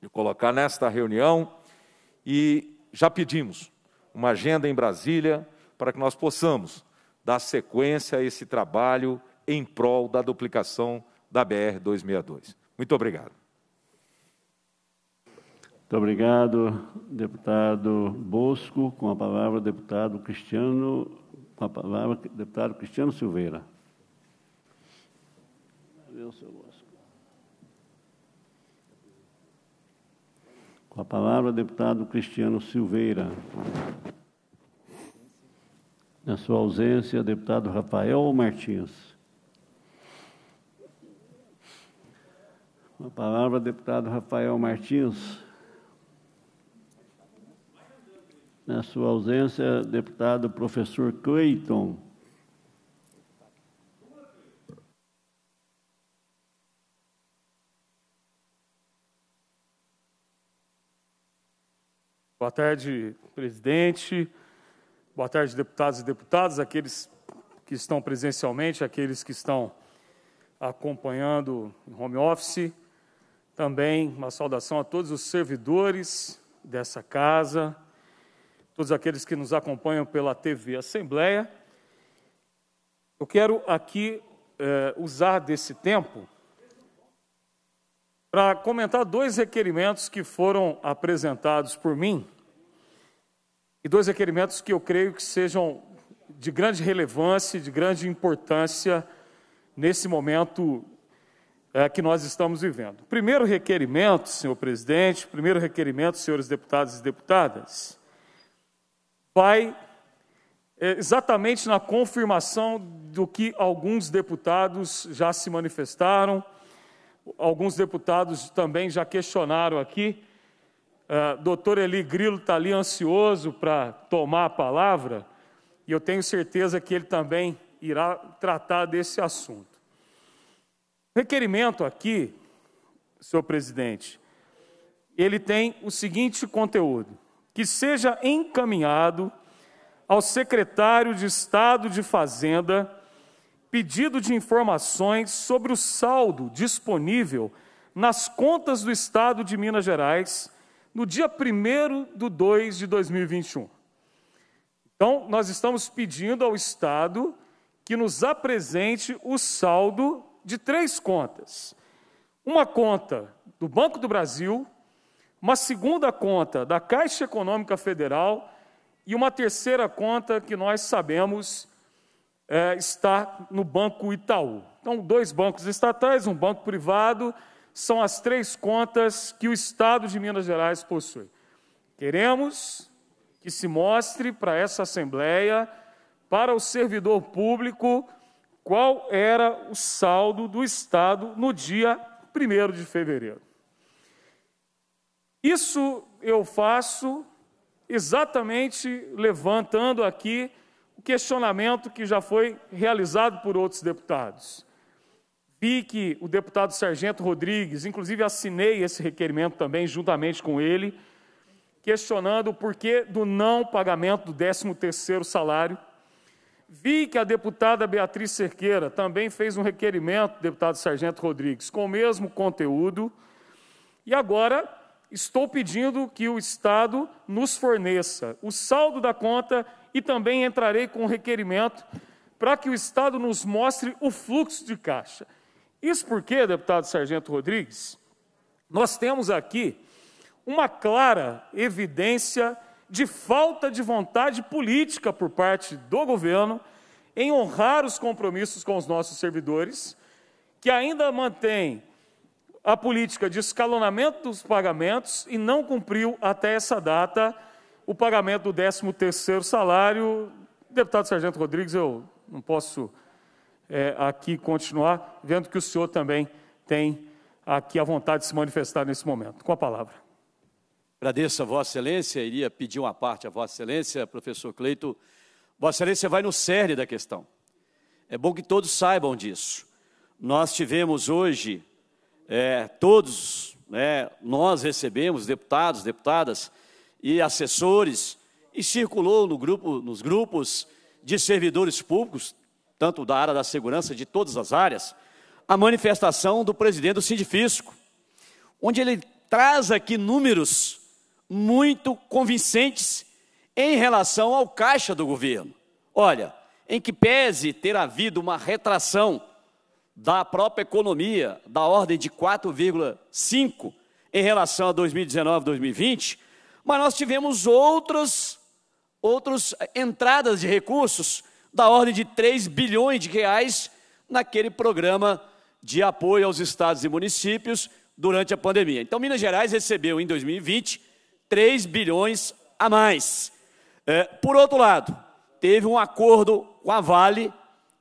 de colocar nesta reunião e já pedimos uma agenda em Brasília para que nós possamos dar sequência a esse trabalho em prol da duplicação da BR 262. Muito obrigado. Muito obrigado, deputado Bosco. Com a palavra, deputado Cristiano, com a palavra, deputado Cristiano Silveira. Adeus, senhor. Com a palavra, deputado Cristiano Silveira. Na sua ausência, deputado Rafael Martins. Com a palavra, deputado Rafael Martins. Na sua ausência, deputado professor Cleiton. Boa tarde, presidente. Boa tarde, deputados e deputadas, aqueles que estão presencialmente, aqueles que estão acompanhando em home office. Também uma saudação a todos os servidores dessa casa, todos aqueles que nos acompanham pela TV Assembleia. Eu quero aqui eh, usar desse tempo para comentar dois requerimentos que foram apresentados por mim e dois requerimentos que eu creio que sejam de grande relevância, de grande importância nesse momento é, que nós estamos vivendo. Primeiro requerimento, senhor presidente, primeiro requerimento, senhores deputados e deputadas, vai é, exatamente na confirmação do que alguns deputados já se manifestaram alguns deputados também já questionaram aqui. Uh, doutor Eli Grilo está ali ansioso para tomar a palavra e eu tenho certeza que ele também irá tratar desse assunto. Requerimento aqui, senhor presidente, ele tem o seguinte conteúdo: que seja encaminhado ao secretário de Estado de Fazenda pedido de informações sobre o saldo disponível nas contas do Estado de Minas Gerais no dia 1 de 2 de 2021. Então, nós estamos pedindo ao Estado que nos apresente o saldo de três contas. Uma conta do Banco do Brasil, uma segunda conta da Caixa Econômica Federal e uma terceira conta que nós sabemos é, está no Banco Itaú. Então, dois bancos estatais, um banco privado, são as três contas que o Estado de Minas Gerais possui. Queremos que se mostre para essa Assembleia, para o servidor público, qual era o saldo do Estado no dia 1 de fevereiro. Isso eu faço exatamente levantando aqui questionamento que já foi realizado por outros deputados. Vi que o deputado Sargento Rodrigues, inclusive assinei esse requerimento também juntamente com ele, questionando o porquê do não pagamento do 13º salário. Vi que a deputada Beatriz Cerqueira também fez um requerimento, deputado Sargento Rodrigues, com o mesmo conteúdo. E agora estou pedindo que o Estado nos forneça o saldo da conta e também entrarei com requerimento para que o Estado nos mostre o fluxo de caixa. Isso porque, deputado Sargento Rodrigues, nós temos aqui uma clara evidência de falta de vontade política por parte do governo em honrar os compromissos com os nossos servidores, que ainda mantém a política de escalonamento dos pagamentos e não cumpriu até essa data o pagamento do 13º salário. Deputado Sargento Rodrigues, eu não posso é, aqui continuar, vendo que o senhor também tem aqui a vontade de se manifestar nesse momento. Com a palavra. Agradeço a Vossa Excelência, iria pedir uma parte a Vossa Excelência, professor Cleito. Vossa Excelência vai no cerne da questão. É bom que todos saibam disso. Nós tivemos hoje, é, todos, né, nós recebemos, deputados, deputadas, e assessores e circulou no grupo, nos grupos de servidores públicos, tanto da área da segurança, de todas as áreas, a manifestação do presidente do Sindifisco, onde ele traz aqui números muito convincentes em relação ao caixa do governo. Olha, em que pese ter havido uma retração da própria economia da ordem de 4,5 em relação a 2019, 2020, mas nós tivemos outras, outros eh, entradas de recursos da ordem de 3 bilhões de reais naquele programa de apoio aos estados e municípios durante a pandemia. Então, Minas Gerais recebeu em 2020 3 bilhões a mais. É, por outro lado, teve um acordo com a Vale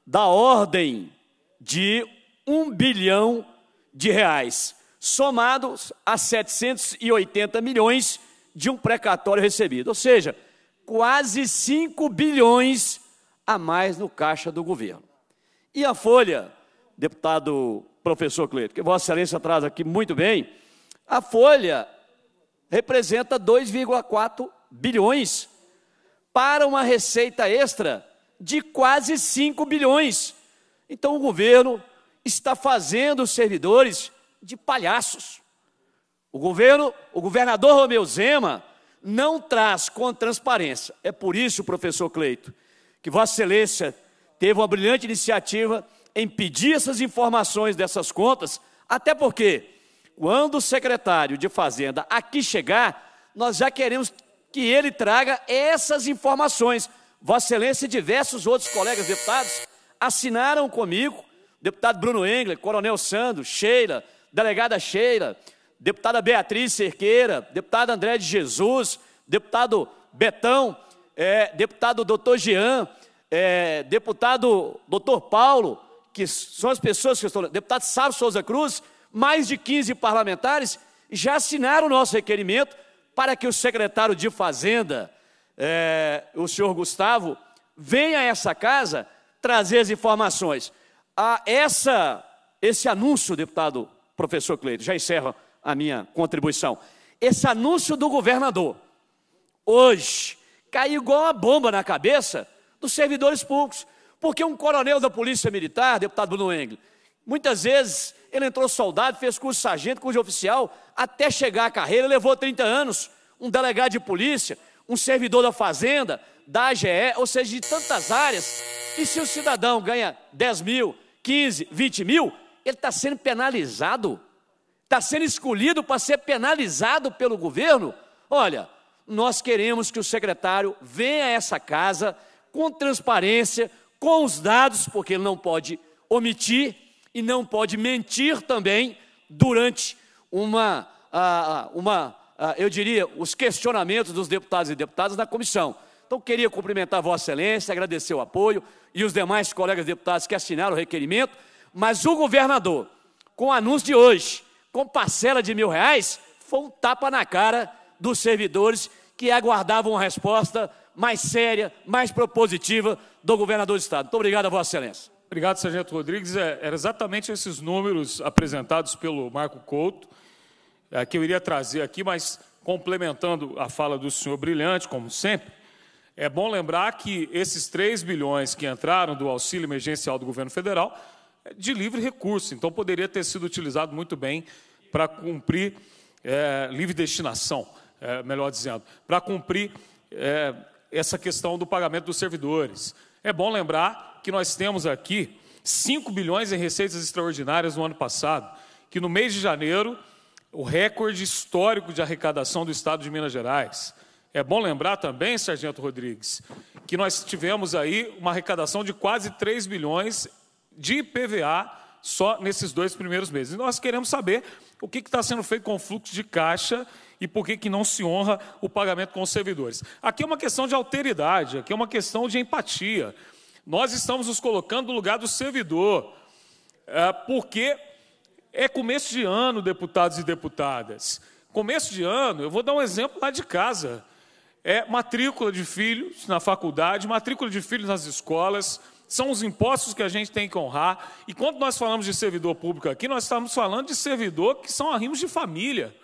da ordem de 1 bilhão de reais, somados a 780 milhões de um precatório recebido. Ou seja, quase 5 bilhões a mais no caixa do governo. E a Folha, deputado professor Cleito, que Vossa Excelência traz aqui muito bem, a Folha representa 2,4 bilhões para uma receita extra de quase 5 bilhões. Então o governo está fazendo os servidores de palhaços. O governo, o governador Romeu Zema não traz com transparência. É por isso, professor Cleito, que Vossa Excelência teve uma brilhante iniciativa em pedir essas informações dessas contas, até porque quando o secretário de Fazenda aqui chegar, nós já queremos que ele traga essas informações. Vossa Excelência e diversos outros colegas deputados assinaram comigo, deputado Bruno Engler, Coronel Sando, Sheila, delegada Sheila, deputada Beatriz Cerqueira, deputado André de Jesus, deputado Betão, é, deputado doutor Jean, é, deputado doutor Paulo, que são as pessoas que estão, deputado Sábio Souza Cruz, mais de 15 parlamentares já assinaram o nosso requerimento para que o secretário de Fazenda, é, o senhor Gustavo, venha a essa casa trazer as informações. A ah, essa, esse anúncio, deputado professor Cleide, já encerra a minha contribuição. Esse anúncio do governador, hoje, caiu igual uma bomba na cabeça dos servidores públicos. Porque um coronel da Polícia Militar, deputado Bruno Engel, muitas vezes ele entrou soldado, fez curso sargento, curso de oficial, até chegar à carreira, levou 30 anos. Um delegado de polícia, um servidor da Fazenda, da AGE, ou seja, de tantas áreas. E se o cidadão ganha 10 mil, 15, 20 mil, ele está sendo penalizado está sendo escolhido para ser penalizado pelo governo? Olha, nós queremos que o secretário venha a essa casa com transparência, com os dados, porque ele não pode omitir e não pode mentir também durante uma, uma eu diria, os questionamentos dos deputados e deputadas da comissão. Então, queria cumprimentar Vossa Excelência, agradecer o apoio e os demais colegas deputados que assinaram o requerimento, mas o governador, com o anúncio de hoje, com parcela de mil reais, foi um tapa na cara dos servidores que aguardavam uma resposta mais séria, mais propositiva do governador do Estado. Muito obrigado a Vossa Excelência. Obrigado, Sargento Rodrigues. É, era exatamente esses números apresentados pelo Marco Couto é, que eu iria trazer aqui, mas complementando a fala do senhor brilhante, como sempre, é bom lembrar que esses 3 bilhões que entraram do auxílio emergencial do governo federal é de livre recurso, então poderia ter sido utilizado muito bem para cumprir é, livre destinação, é, melhor dizendo, para cumprir é, essa questão do pagamento dos servidores. É bom lembrar que nós temos aqui 5 bilhões em receitas extraordinárias no ano passado, que no mês de janeiro, o recorde histórico de arrecadação do Estado de Minas Gerais. É bom lembrar também, Sargento Rodrigues, que nós tivemos aí uma arrecadação de quase 3 bilhões de IPVA só nesses dois primeiros meses. E nós queremos saber o que está sendo feito com o fluxo de caixa e por que, que não se honra o pagamento com os servidores. Aqui é uma questão de alteridade, aqui é uma questão de empatia. Nós estamos nos colocando no lugar do servidor, é, porque é começo de ano, deputados e deputadas. Começo de ano, eu vou dar um exemplo lá de casa. É matrícula de filhos na faculdade, matrícula de filhos nas escolas, são os impostos que a gente tem que honrar. E quando nós falamos de servidor público aqui, nós estamos falando de servidor que são arrimos de família,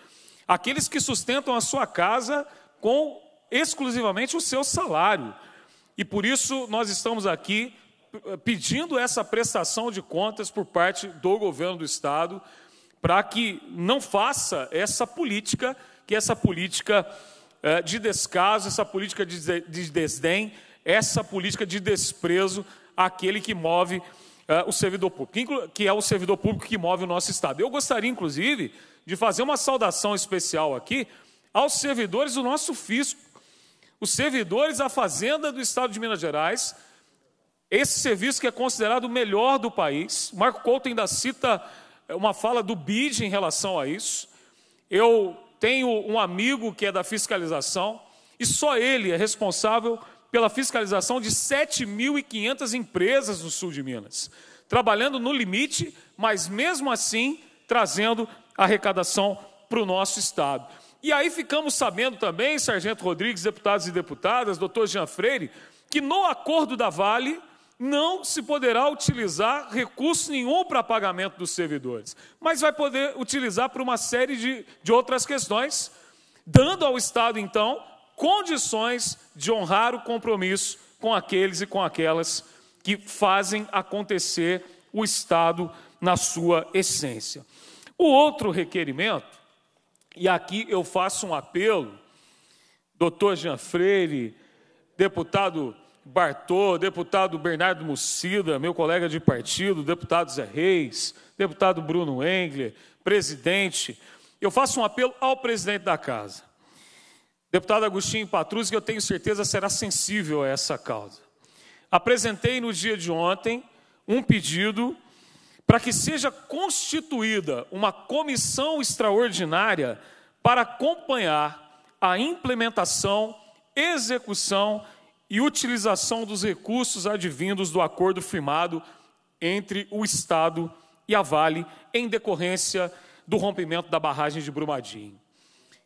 aqueles que sustentam a sua casa com exclusivamente o seu salário. E por isso nós estamos aqui eh, pedindo essa prestação de contas por parte do governo do estado para que não faça essa política, que essa política eh, de descaso, essa política de desdém, essa política de desprezo aquele que move uh, o servidor público, que é o servidor público que move o nosso Estado. Eu gostaria, inclusive, de fazer uma saudação especial aqui aos servidores do nosso fisco, os servidores da Fazenda do Estado de Minas Gerais, esse serviço que é considerado o melhor do país. Marco Couto ainda cita eh, uma fala do BID em relação a isso. Eu tenho um amigo que é da fiscalização e só ele é responsável pela fiscalização de 7.500 empresas no sul de Minas, trabalhando no limite, mas mesmo assim trazendo arrecadação para o nosso estado. E aí ficamos sabendo também, Sargento Rodrigues, deputados e deputadas, doutor Jean Freire, que no acordo da Vale não se poderá utilizar recurso nenhum para pagamento dos servidores, mas vai poder utilizar para uma série de, de outras questões, dando ao Estado, então, condições de honrar o compromisso com aqueles e com aquelas que fazem acontecer o Estado na sua essência. O outro requerimento, e aqui eu faço um apelo, doutor Jean Freire, deputado Bartô, deputado Bernardo Mucida, meu colega de partido, deputado Zé Reis, deputado Bruno Engler, presidente, eu faço um apelo ao presidente da casa Deputado Agostinho Patrus, que eu tenho certeza será sensível a essa causa. Apresentei no dia de ontem um pedido para que seja constituída uma comissão extraordinária para acompanhar a implementação, execução e utilização dos recursos advindos do acordo firmado entre o Estado e a Vale em decorrência do rompimento da barragem de Brumadinho.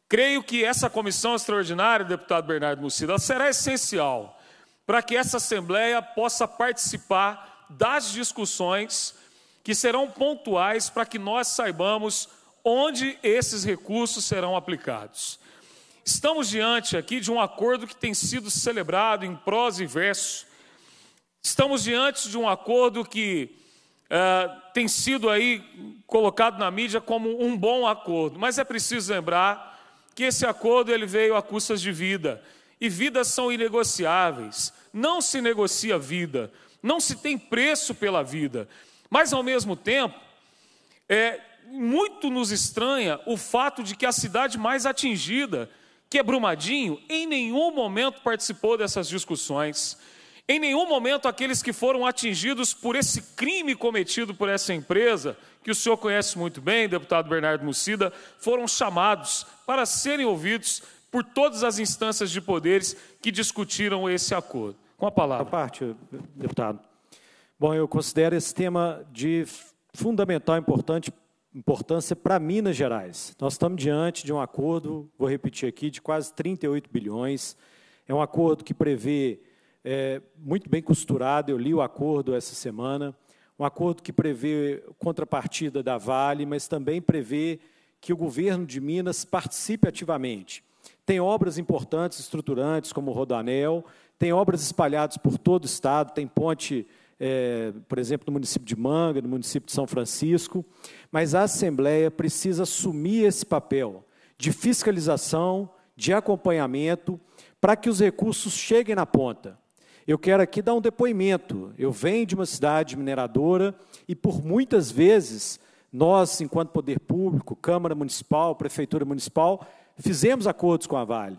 Creio que essa comissão extraordinária, deputado Bernardo Mucida, será essencial para que essa Assembleia possa participar das discussões que serão pontuais para que nós saibamos onde esses recursos serão aplicados. Estamos diante aqui de um acordo que tem sido celebrado em prosa e verso. Estamos diante de um acordo que uh, tem sido aí colocado na mídia como um bom acordo, mas é preciso lembrar que esse acordo ele veio a custas de vida. E vidas são inegociáveis. Não se negocia vida. Não se tem preço pela vida. Mas, ao mesmo tempo, é, muito nos estranha o fato de que a cidade mais atingida, que é Brumadinho, em nenhum momento participou dessas discussões. Em nenhum momento aqueles que foram atingidos por esse crime cometido por essa empresa, que o senhor conhece muito bem, deputado Bernardo Mucida, foram chamados para serem ouvidos por todas as instâncias de poderes que discutiram esse acordo. Com a palavra. A parte, deputado. Bom, eu considero esse tema de fundamental importante, importância para Minas Gerais. Nós estamos diante de um acordo, vou repetir aqui, de quase 38 bilhões. É um acordo que prevê é, muito bem costurado. Eu li o acordo essa semana, um acordo que prevê contrapartida da Vale, mas também prevê que o governo de Minas participe ativamente. Tem obras importantes, estruturantes, como o Rodanel, tem obras espalhadas por todo o Estado, tem ponte, é, por exemplo, no município de Manga, no município de São Francisco, mas a Assembleia precisa assumir esse papel de fiscalização, de acompanhamento, para que os recursos cheguem na ponta. Eu quero aqui dar um depoimento. Eu venho de uma cidade mineradora e, por muitas vezes, nós, enquanto poder público, Câmara Municipal, Prefeitura Municipal, fizemos acordos com a Vale.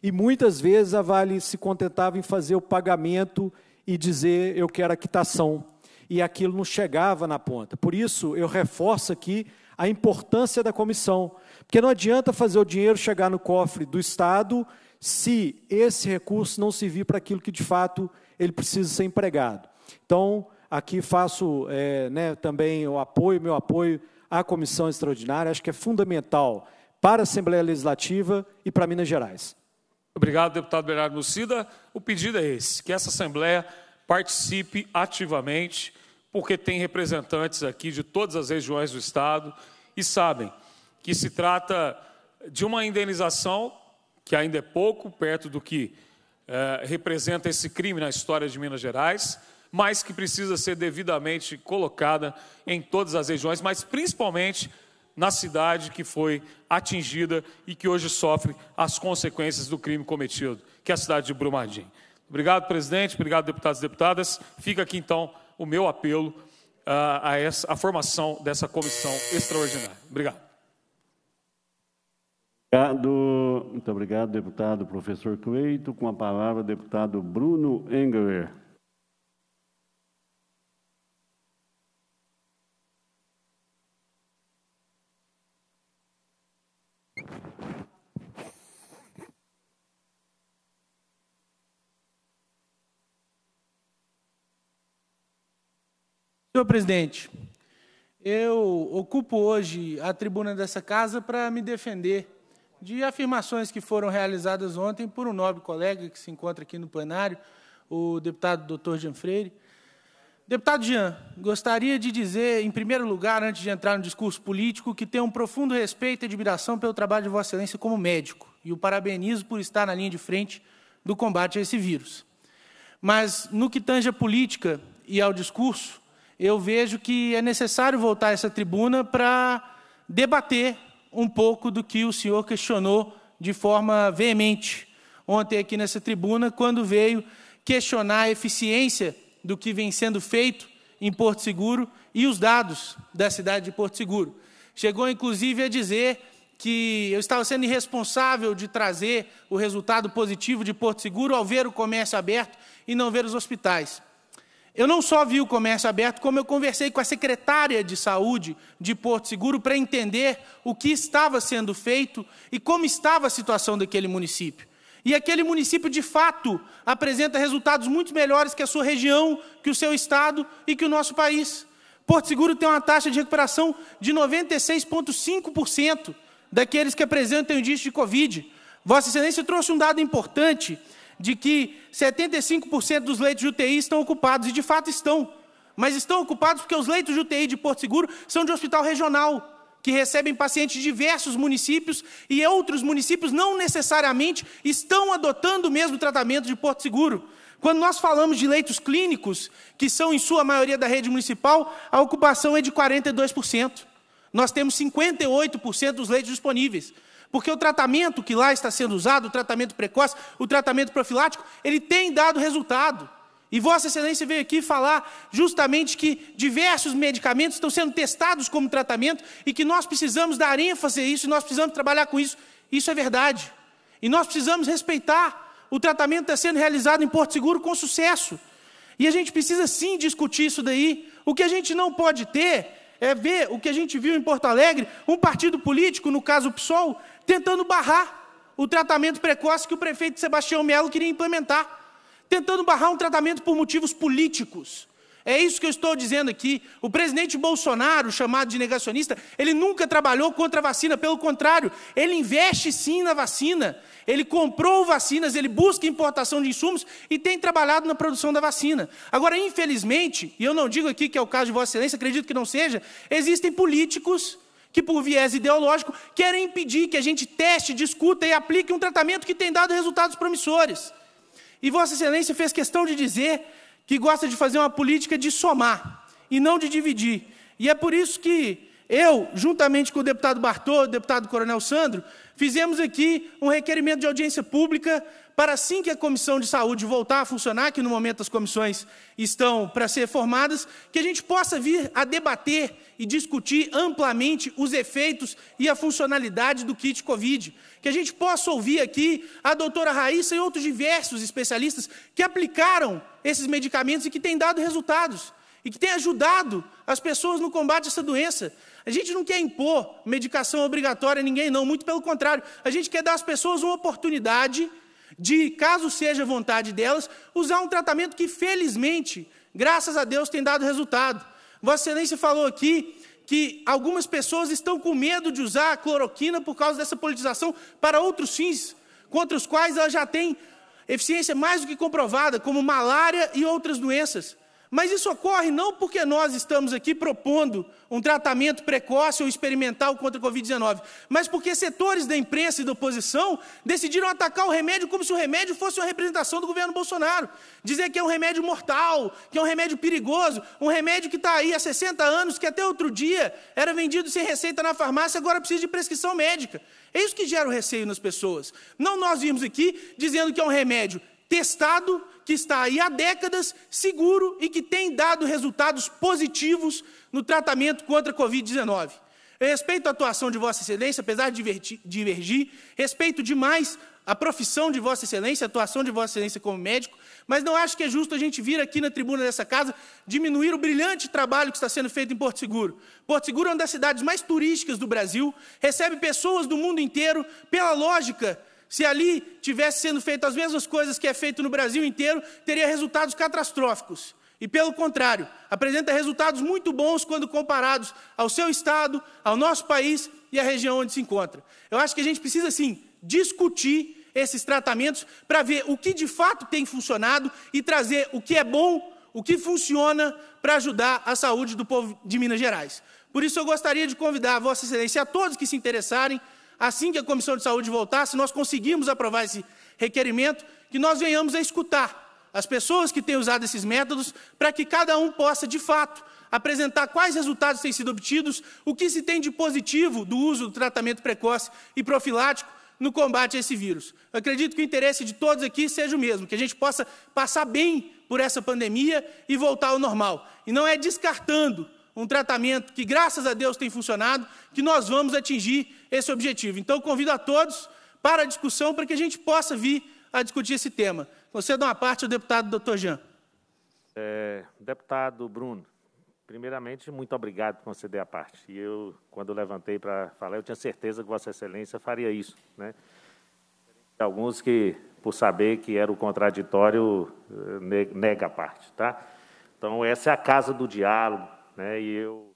E muitas vezes a Vale se contentava em fazer o pagamento e dizer eu quero a quitação. E aquilo não chegava na ponta. Por isso, eu reforço aqui a importância da comissão. Porque não adianta fazer o dinheiro chegar no cofre do Estado se esse recurso não servir para aquilo que de fato ele precisa ser empregado. Então, aqui faço é, né, também o apoio, meu apoio à comissão extraordinária, acho que é fundamental para a Assembleia Legislativa e para Minas Gerais. Obrigado, deputado Bernardo Lucida. O pedido é esse, que essa Assembleia participe ativamente, porque tem representantes aqui de todas as regiões do Estado e sabem que se trata de uma indenização que ainda é pouco perto do que eh, representa esse crime na história de Minas Gerais, mas que precisa ser devidamente colocada em todas as regiões, mas principalmente na cidade que foi atingida e que hoje sofre as consequências do crime cometido, que é a cidade de Brumadinho. Obrigado, presidente, obrigado, deputados e deputadas. Fica aqui então o meu apelo uh, a, essa, a formação dessa comissão extraordinária. Obrigado. Obrigado, muito obrigado, deputado professor Cleito. Com a palavra, deputado Bruno Engeler. Senhor presidente, eu ocupo hoje a tribuna dessa casa para me defender de afirmações que foram realizadas ontem por um nobre colega que se encontra aqui no plenário, o deputado doutor Jean Freire. Deputado Jean, gostaria de dizer, em primeiro lugar, antes de entrar no discurso político, que tenho um profundo respeito e admiração pelo trabalho de Vossa Excelência como médico e o parabenizo por estar na linha de frente do combate a esse vírus. Mas, no que tange à política e ao discurso, eu vejo que é necessário voltar a essa tribuna para debater um pouco do que o senhor questionou de forma veemente ontem aqui nessa tribuna, quando veio questionar a eficiência do que vem sendo feito em Porto Seguro e os dados da cidade de Porto Seguro. Chegou inclusive a dizer que eu estava sendo irresponsável de trazer o resultado positivo de Porto Seguro ao ver o comércio aberto e não ver os hospitais. Eu não só vi o comércio aberto, como eu conversei com a secretária de saúde de Porto Seguro para entender o que estava sendo feito e como estava a situação daquele município. E aquele município, de fato, apresenta resultados muito melhores que a sua região, que o seu estado e que o nosso país. Porto Seguro tem uma taxa de recuperação de 96,5% daqueles que apresentam indício de Covid. Vossa Excelência trouxe um dado importante de que 75% dos leitos de UTI estão ocupados, e de fato estão. Mas estão ocupados porque os leitos de UTI de Porto Seguro são de hospital regional, que recebem pacientes de diversos municípios e outros municípios não necessariamente estão adotando o mesmo tratamento de Porto Seguro. Quando nós falamos de leitos clínicos, que são em sua maioria da rede municipal, a ocupação é de 42%. Nós temos 58% dos leitos disponíveis. Porque o tratamento que lá está sendo usado, o tratamento precoce, o tratamento profilático, ele tem dado resultado. E Vossa Excelência veio aqui falar justamente que diversos medicamentos estão sendo testados como tratamento e que nós precisamos dar ênfase a isso, nós precisamos trabalhar com isso. Isso é verdade. E nós precisamos respeitar. O tratamento está sendo realizado em Porto Seguro com sucesso. E a gente precisa sim discutir isso daí. O que a gente não pode ter é ver o que a gente viu em Porto Alegre, um partido político, no caso o PSOL, tentando barrar o tratamento precoce que o prefeito Sebastião Melo queria implementar, tentando barrar um tratamento por motivos políticos. É isso que eu estou dizendo aqui. O presidente Bolsonaro, chamado de negacionista, ele nunca trabalhou contra a vacina, pelo contrário, ele investe sim na vacina. Ele comprou vacinas, ele busca importação de insumos e tem trabalhado na produção da vacina. Agora, infelizmente, e eu não digo aqui que é o caso de Vossa Excelência, acredito que não seja, existem políticos que, por viés ideológico, querem impedir que a gente teste, discuta e aplique um tratamento que tem dado resultados promissores. E Vossa Excelência fez questão de dizer que gosta de fazer uma política de somar e não de dividir. E é por isso que eu, juntamente com o deputado Bartô, o deputado Coronel Sandro, fizemos aqui um requerimento de audiência pública para assim que a Comissão de Saúde voltar a funcionar, que no momento as comissões estão para ser formadas, que a gente possa vir a debater e discutir amplamente os efeitos e a funcionalidade do kit Covid. Que a gente possa ouvir aqui a doutora Raíssa e outros diversos especialistas que aplicaram esses medicamentos e que têm dado resultados e que têm ajudado as pessoas no combate a essa doença. A gente não quer impor medicação obrigatória a ninguém, não, muito pelo contrário, a gente quer dar às pessoas uma oportunidade de, caso seja vontade delas, usar um tratamento que, felizmente, graças a Deus, tem dado resultado. Vossa Excelência falou aqui que algumas pessoas estão com medo de usar a cloroquina por causa dessa politização para outros fins, contra os quais ela já tem eficiência mais do que comprovada, como malária e outras doenças. Mas isso ocorre não porque nós estamos aqui propondo um tratamento precoce ou experimental contra a Covid-19, mas porque setores da imprensa e da oposição decidiram atacar o remédio como se o remédio fosse uma representação do governo Bolsonaro. Dizer que é um remédio mortal, que é um remédio perigoso, um remédio que está aí há 60 anos, que até outro dia era vendido sem receita na farmácia, agora precisa de prescrição médica. É isso que gera o receio nas pessoas. Não nós vimos aqui dizendo que é um remédio testado, que está aí há décadas, seguro e que tem dado resultados positivos no tratamento contra a Covid-19. Respeito a atuação de Vossa Excelência, apesar de divergir, respeito demais a profissão de Vossa Excelência, a atuação de Vossa Excelência como médico, mas não acho que é justo a gente vir aqui na tribuna dessa casa diminuir o brilhante trabalho que está sendo feito em Porto Seguro. Porto Seguro é uma das cidades mais turísticas do Brasil, recebe pessoas do mundo inteiro pela lógica se ali tivesse sendo feito as mesmas coisas que é feito no Brasil inteiro, teria resultados catastróficos. E pelo contrário, apresenta resultados muito bons quando comparados ao seu estado, ao nosso país e à região onde se encontra. Eu acho que a gente precisa sim discutir esses tratamentos para ver o que de fato tem funcionado e trazer o que é bom, o que funciona para ajudar a saúde do povo de Minas Gerais. Por isso eu gostaria de convidar a vossa excelência a todos que se interessarem assim que a Comissão de Saúde voltar, se nós conseguirmos aprovar esse requerimento, que nós venhamos a escutar as pessoas que têm usado esses métodos, para que cada um possa, de fato, apresentar quais resultados têm sido obtidos, o que se tem de positivo do uso do tratamento precoce e profilático no combate a esse vírus. Eu acredito que o interesse de todos aqui seja o mesmo, que a gente possa passar bem por essa pandemia e voltar ao normal. E não é descartando um tratamento que, graças a Deus, tem funcionado, que nós vamos atingir esse objetivo. Então, convido a todos para a discussão para que a gente possa vir a discutir esse tema. Você dá uma parte ao deputado doutor Jean. É, deputado Bruno, primeiramente, muito obrigado por conceder a parte. E eu, quando levantei para falar, eu tinha certeza que Vossa Excelência faria isso. Né? Alguns que, por saber que era o contraditório, eh, nega a parte. Tá? Então, essa é a casa do diálogo. Né? E eu,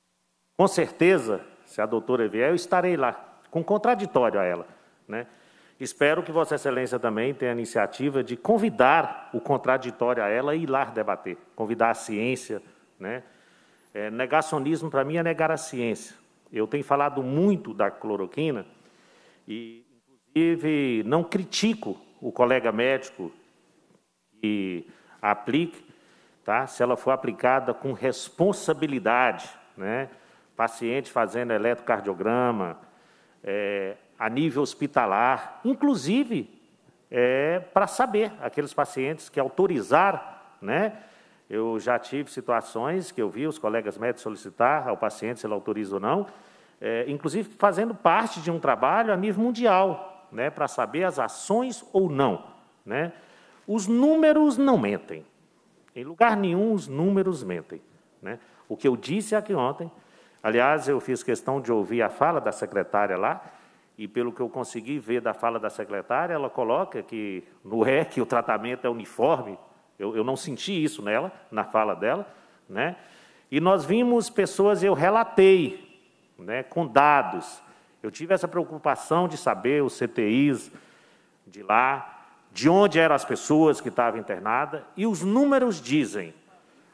com certeza, se a doutora vier, eu estarei lá com contraditório a ela. Né? Espero que Vossa Excelência também tenha a iniciativa de convidar o contraditório a ela e ir lá debater, convidar a ciência. Né? É, negacionismo, para mim, é negar a ciência. Eu tenho falado muito da cloroquina e, inclusive, não critico o colega médico que aplique, tá? se ela for aplicada com responsabilidade. Né? Paciente fazendo eletrocardiograma, é, a nível hospitalar, inclusive é, para saber aqueles pacientes que autorizar, né? Eu já tive situações que eu vi os colegas médicos solicitar ao paciente se ele autoriza ou não, é, inclusive fazendo parte de um trabalho a nível mundial, né, para saber as ações ou não. Né? Os números não mentem. Em lugar nenhum os números mentem. Né? O que eu disse aqui ontem Aliás, eu fiz questão de ouvir a fala da secretária lá, e pelo que eu consegui ver da fala da secretária, ela coloca que no REC o tratamento é uniforme. Eu, eu não senti isso nela, na fala dela, né? E nós vimos pessoas, eu relatei, né, com dados. Eu tive essa preocupação de saber os CTIs de lá, de onde eram as pessoas que estavam internadas, e os números dizem,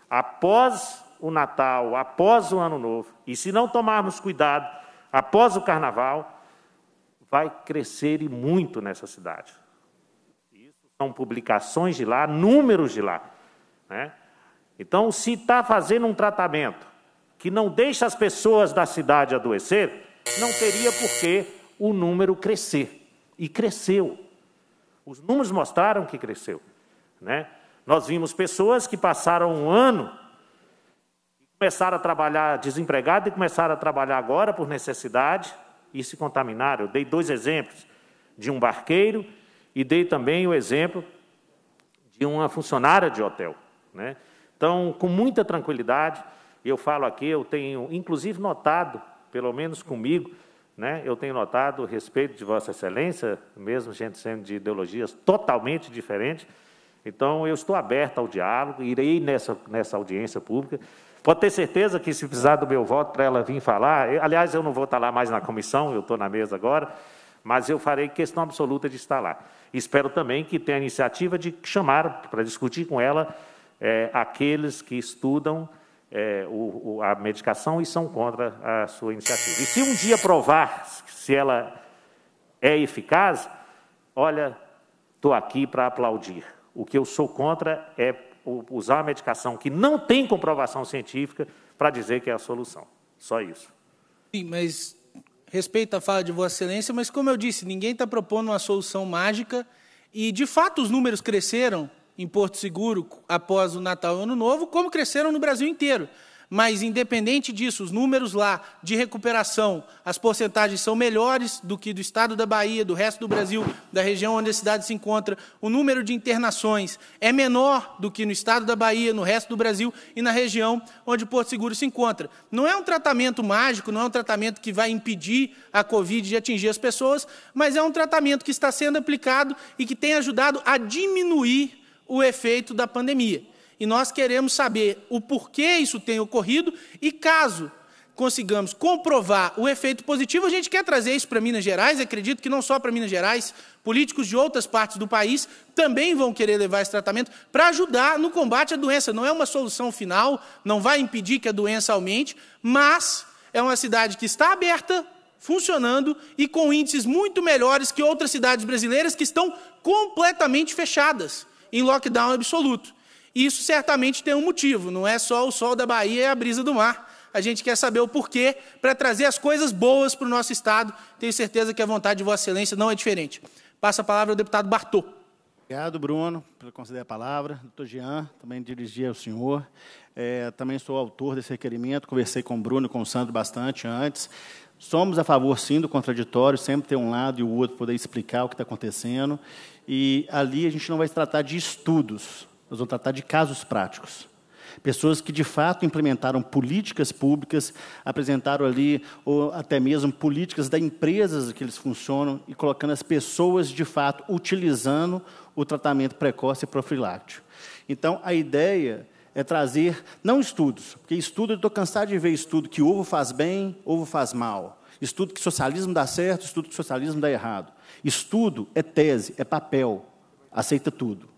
após o Natal, após o Ano Novo, e se não tomarmos cuidado após o Carnaval, vai crescer e muito nessa cidade. Isso são publicações de lá, números de lá. Né? Então, se está fazendo um tratamento que não deixa as pessoas da cidade adoecer, não teria por que o número crescer. E cresceu. Os números mostraram que cresceu. Né? Nós vimos pessoas que passaram um ano começaram a trabalhar desempregado e começaram a trabalhar agora por necessidade e se contaminaram. Eu dei dois exemplos de um barqueiro e dei também o exemplo de uma funcionária de hotel. Né? Então, com muita tranquilidade, eu falo aqui, eu tenho inclusive notado, pelo menos comigo, né, eu tenho notado o respeito de Vossa Excelência, mesmo gente sendo de ideologias totalmente diferentes. Então, eu estou aberto ao diálogo, irei nessa, nessa audiência pública Pode ter certeza que se precisar do meu voto para ela vir falar, eu, aliás, eu não vou estar lá mais na comissão, eu estou na mesa agora, mas eu farei questão absoluta de estar lá. Espero também que tenha a iniciativa de chamar para discutir com ela é, aqueles que estudam é, o, o, a medicação e são contra a sua iniciativa. E se um dia provar se ela é eficaz, olha, estou aqui para aplaudir. O que eu sou contra é usar a medicação que não tem comprovação científica para dizer que é a solução. Só isso. Sim, mas respeito a fala de Vossa Excelência, mas como eu disse, ninguém está propondo uma solução mágica e, de fato, os números cresceram em Porto Seguro após o Natal e o Ano Novo, como cresceram no Brasil inteiro. Mas, independente disso, os números lá de recuperação, as porcentagens são melhores do que do estado da Bahia, do resto do Brasil, da região onde a cidade se encontra. O número de internações é menor do que no estado da Bahia, no resto do Brasil e na região onde Porto Seguro se encontra. Não é um tratamento mágico, não é um tratamento que vai impedir a Covid de atingir as pessoas, mas é um tratamento que está sendo aplicado e que tem ajudado a diminuir o efeito da pandemia. E nós queremos saber o porquê isso tem ocorrido e caso consigamos comprovar o efeito positivo, a gente quer trazer isso para Minas Gerais, acredito que não só para Minas Gerais, políticos de outras partes do país também vão querer levar esse tratamento para ajudar no combate à doença. Não é uma solução final, não vai impedir que a doença aumente, mas é uma cidade que está aberta, funcionando e com índices muito melhores que outras cidades brasileiras que estão completamente fechadas, em lockdown absoluto. E isso certamente tem um motivo, não é só o sol da Bahia e a brisa do mar. A gente quer saber o porquê para trazer as coisas boas para o nosso Estado. Tenho certeza que a vontade de Vossa Excelência não é diferente. Passa a palavra ao deputado Bartô. Obrigado, Bruno, por conceder a palavra. Doutor Jean, também dirigi ao senhor. É, também sou autor desse requerimento, conversei com o Bruno e com o Sandro bastante antes. Somos a favor, sim, do contraditório, sempre ter um lado e o outro poder explicar o que está acontecendo. E ali a gente não vai se tratar de estudos, nós vamos tratar de casos práticos. Pessoas que de fato implementaram políticas públicas, apresentaram ali, ou até mesmo políticas da empresas que eles funcionam e colocando as pessoas de fato utilizando o tratamento precoce e profiláctico. Então, a ideia é trazer, não estudos, porque estudo, eu estou cansado de ver estudo que ovo faz bem, ovo faz mal. Estudo que socialismo dá certo, estudo que socialismo dá errado. Estudo é tese, é papel, aceita tudo.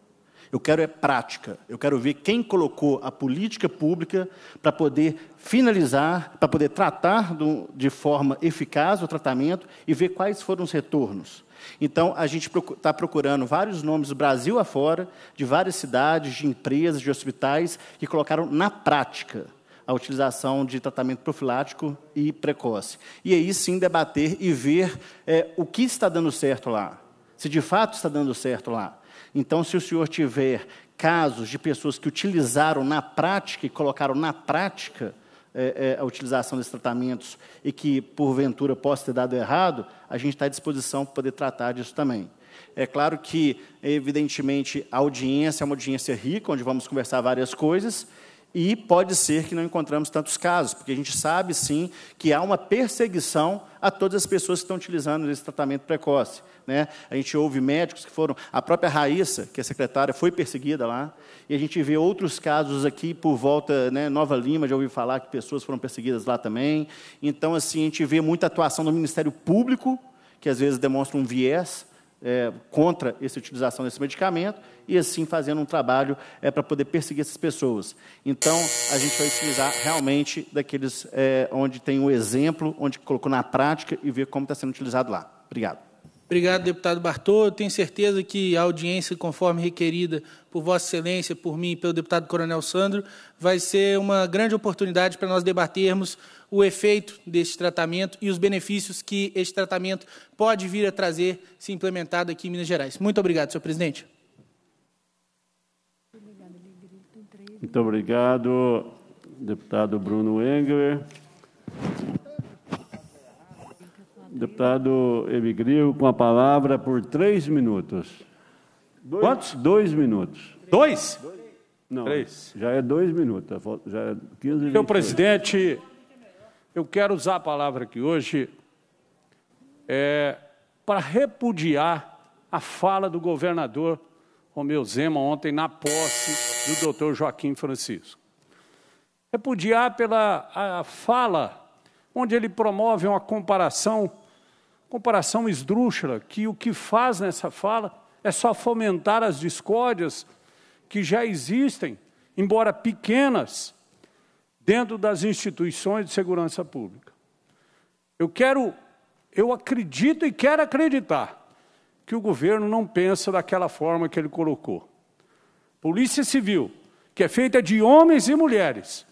Eu quero é prática. Eu quero ver quem colocou a política pública para poder finalizar, para poder tratar do, de forma eficaz o tratamento e ver quais foram os retornos. Então, a gente está procurando vários nomes do Brasil afora, de várias cidades, de empresas, de hospitais, que colocaram na prática a utilização de tratamento profilático e precoce. E aí sim debater e ver é, o que está dando certo lá. Se de fato está dando certo lá. Então, se o senhor tiver casos de pessoas que utilizaram na prática e colocaram na prática é, é, a utilização desses tratamentos e que, porventura, possa ter dado errado, a gente está à disposição para poder tratar disso também. É claro que, evidentemente, a audiência é uma audiência rica, onde vamos conversar várias coisas, e pode ser que não encontramos tantos casos, porque a gente sabe sim que há uma perseguição a todas as pessoas que estão utilizando esse tratamento precoce. Né? A gente ouve médicos que foram, a própria Raíssa, que é secretária, foi perseguida lá, e a gente vê outros casos aqui por volta, né, Nova Lima, já ouvi falar que pessoas foram perseguidas lá também. Então, assim, a gente vê muita atuação do Ministério Público, que às vezes demonstra um viés, é, contra essa utilização desse medicamento e assim fazendo um trabalho é, para poder perseguir essas pessoas. Então, a gente vai utilizar realmente daqueles é, onde tem o um exemplo, onde colocou na prática e ver como está sendo utilizado lá. Obrigado. Obrigado, deputado Bartô. Eu tenho certeza que a audiência, conforme requerida por Vossa Excelência, por mim e pelo deputado Coronel Sandro, vai ser uma grande oportunidade para nós debatermos o efeito deste tratamento e os benefícios que este tratamento pode vir a trazer se implementado aqui em Minas Gerais. Muito obrigado, senhor presidente. Muito obrigado, deputado Bruno Engler. Deputado Emigril, com a palavra por três minutos. Dois. Quantos? Dois minutos. Dois? Não, Três. já é dois minutos. Já é 15 Senhor presidente, eu quero usar a palavra aqui hoje é, para repudiar a fala do governador Romeu Zema ontem na posse do doutor Joaquim Francisco. Repudiar pela a, a fala onde ele promove uma comparação, comparação esdrúxula, que o que faz nessa fala é só fomentar as discórdias que já existem, embora pequenas, dentro das instituições de segurança pública. Eu quero, eu acredito e quero acreditar que o governo não pensa daquela forma que ele colocou. Polícia Civil, que é feita de homens e mulheres,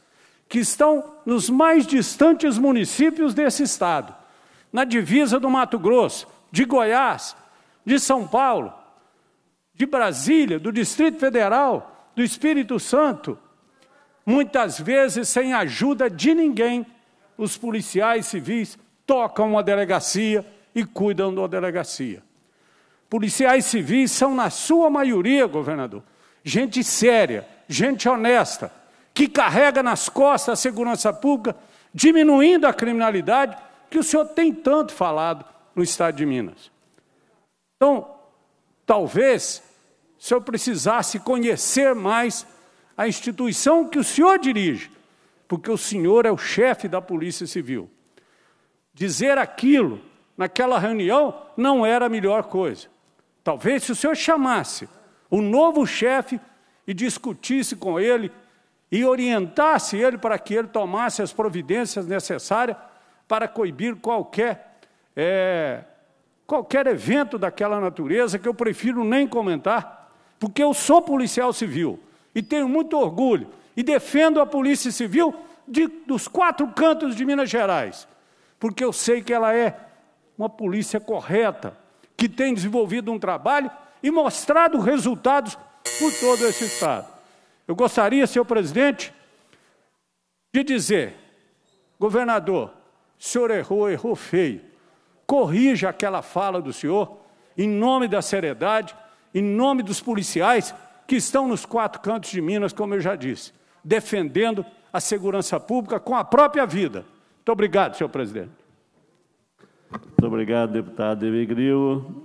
que estão nos mais distantes municípios desse estado, na divisa do Mato Grosso, de Goiás, de São Paulo, de Brasília, do Distrito Federal, do Espírito Santo, muitas vezes sem ajuda de ninguém, os policiais civis tocam uma delegacia e cuidam da delegacia. Policiais civis são, na sua maioria, governador, gente séria, gente honesta, que carrega nas costas a segurança pública, diminuindo a criminalidade que o senhor tem tanto falado no estado de Minas. Então, talvez, se eu precisasse conhecer mais a instituição que o senhor dirige, porque o senhor é o chefe da Polícia Civil. Dizer aquilo naquela reunião não era a melhor coisa. Talvez se o senhor chamasse o novo chefe e discutisse com ele e orientasse ele para que ele tomasse as providências necessárias para coibir qualquer é, qualquer evento daquela natureza que eu prefiro nem comentar, porque eu sou policial civil e tenho muito orgulho e defendo a Polícia Civil de, dos quatro cantos de Minas Gerais, porque eu sei que ela é uma polícia correta, que tem desenvolvido um trabalho e mostrado resultados por todo esse Estado. Eu gostaria, senhor presidente, de dizer, governador, o senhor errou, errou feio. Corrija aquela fala do senhor, em nome da seriedade, em nome dos policiais que estão nos quatro cantos de Minas, como eu já disse, defendendo a segurança pública com a própria vida. Muito obrigado, senhor presidente. Muito obrigado, deputado Demigrio.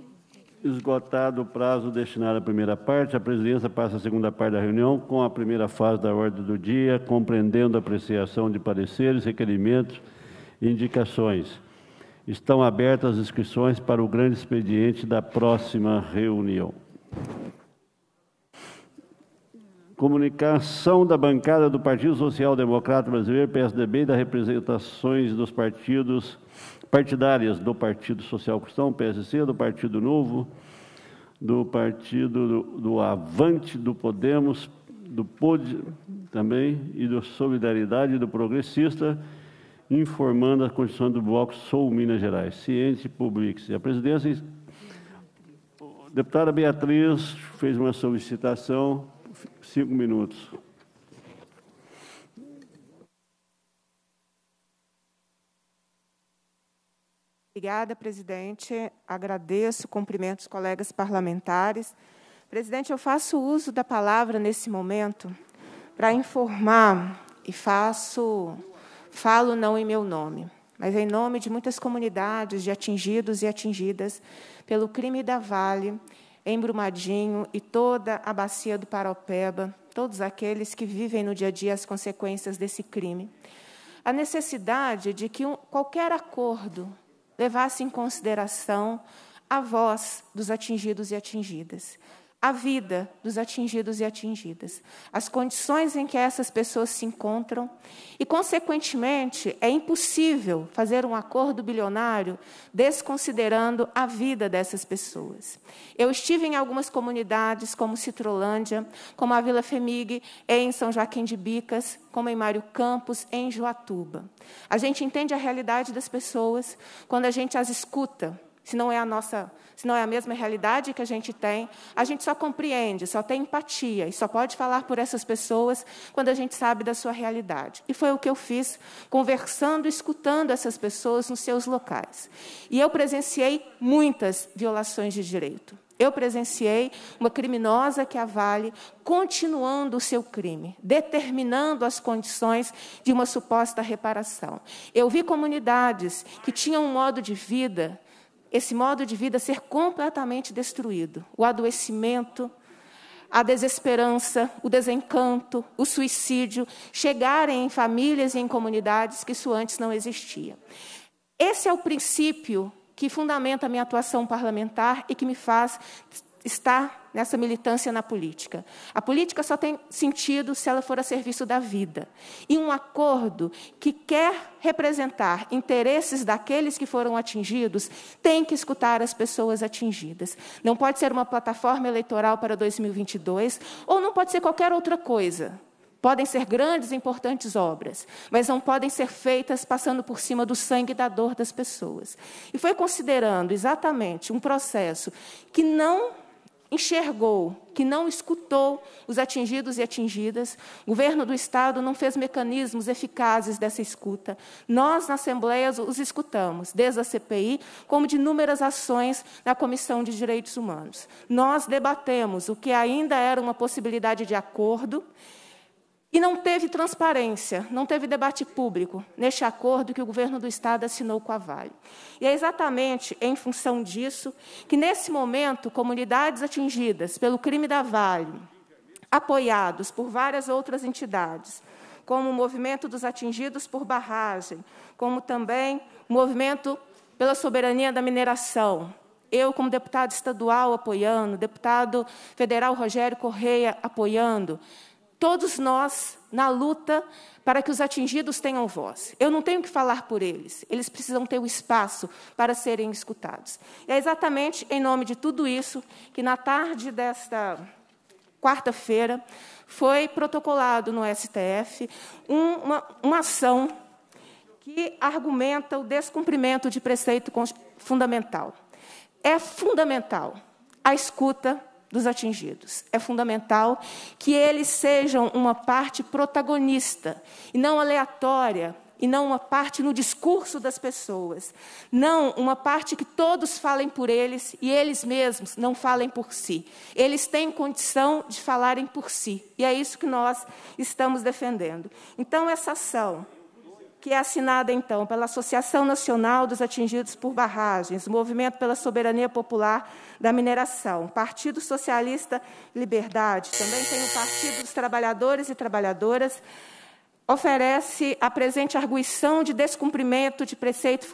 Esgotado o prazo destinado à primeira parte, a presidência passa à segunda parte da reunião com a primeira fase da ordem do dia, compreendendo a apreciação de pareceres, requerimentos e indicações. Estão abertas as inscrições para o grande expediente da próxima reunião. Comunicação da bancada do Partido Social Democrata Brasileiro, PSDB, e das representações dos partidos partidárias do Partido Social Cristão, PSC, do Partido Novo, do Partido do, do Avante, do Podemos, do POD também, e do Solidariedade, do Progressista, informando a condição do Bloco Sul Minas Gerais. Ciente, publique-se. A presidência, a deputada Beatriz fez uma solicitação cinco minutos. Obrigada, presidente. Agradeço, cumprimento os colegas parlamentares. Presidente, eu faço uso da palavra nesse momento para informar e faço falo não em meu nome, mas em nome de muitas comunidades de atingidos e atingidas pelo crime da Vale em Brumadinho e toda a bacia do Paropeba, todos aqueles que vivem no dia a dia as consequências desse crime. A necessidade de que um, qualquer acordo levasse em consideração a voz dos atingidos e atingidas a vida dos atingidos e atingidas, as condições em que essas pessoas se encontram, e, consequentemente, é impossível fazer um acordo bilionário desconsiderando a vida dessas pessoas. Eu estive em algumas comunidades, como Citrolândia, como a Vila Femig, em São Joaquim de Bicas, como em Mário Campos, em Joatuba. A gente entende a realidade das pessoas quando a gente as escuta se não é a nossa, se não é a mesma realidade que a gente tem, a gente só compreende, só tem empatia e só pode falar por essas pessoas quando a gente sabe da sua realidade. E foi o que eu fiz, conversando, escutando essas pessoas nos seus locais. E eu presenciei muitas violações de direito. Eu presenciei uma criminosa que a Vale continuando o seu crime, determinando as condições de uma suposta reparação. Eu vi comunidades que tinham um modo de vida esse modo de vida ser completamente destruído. O adoecimento, a desesperança, o desencanto, o suicídio chegarem em famílias e em comunidades que isso antes não existia. Esse é o princípio que fundamenta a minha atuação parlamentar e que me faz estar nessa militância na política. A política só tem sentido se ela for a serviço da vida. E um acordo que quer representar interesses daqueles que foram atingidos tem que escutar as pessoas atingidas. Não pode ser uma plataforma eleitoral para 2022 ou não pode ser qualquer outra coisa. Podem ser grandes e importantes obras, mas não podem ser feitas passando por cima do sangue e da dor das pessoas. E foi considerando exatamente um processo que não enxergou, que não escutou os atingidos e atingidas. O governo do Estado não fez mecanismos eficazes dessa escuta. Nós, na Assembleia, os escutamos, desde a CPI, como de inúmeras ações na Comissão de Direitos Humanos. Nós debatemos o que ainda era uma possibilidade de acordo e não teve transparência, não teve debate público neste acordo que o governo do Estado assinou com a Vale. E é exatamente em função disso que, nesse momento, comunidades atingidas pelo crime da Vale, apoiados por várias outras entidades, como o Movimento dos Atingidos por Barragem, como também o Movimento pela Soberania da Mineração, eu, como deputado estadual, apoiando, deputado federal Rogério Correia apoiando, todos nós na luta para que os atingidos tenham voz. Eu não tenho que falar por eles, eles precisam ter o um espaço para serem escutados. E é exatamente em nome de tudo isso que, na tarde desta quarta-feira, foi protocolado no STF uma, uma ação que argumenta o descumprimento de preceito fundamental. É fundamental a escuta dos atingidos. É fundamental que eles sejam uma parte protagonista e não aleatória, e não uma parte no discurso das pessoas. Não uma parte que todos falem por eles e eles mesmos não falem por si. Eles têm condição de falarem por si. E é isso que nós estamos defendendo. Então, essa ação que é assinada então pela Associação Nacional dos Atingidos por Barragens, Movimento pela Soberania Popular da Mineração, Partido Socialista Liberdade, também tem o Partido dos Trabalhadores e Trabalhadoras, oferece a presente arguição de descumprimento de preceito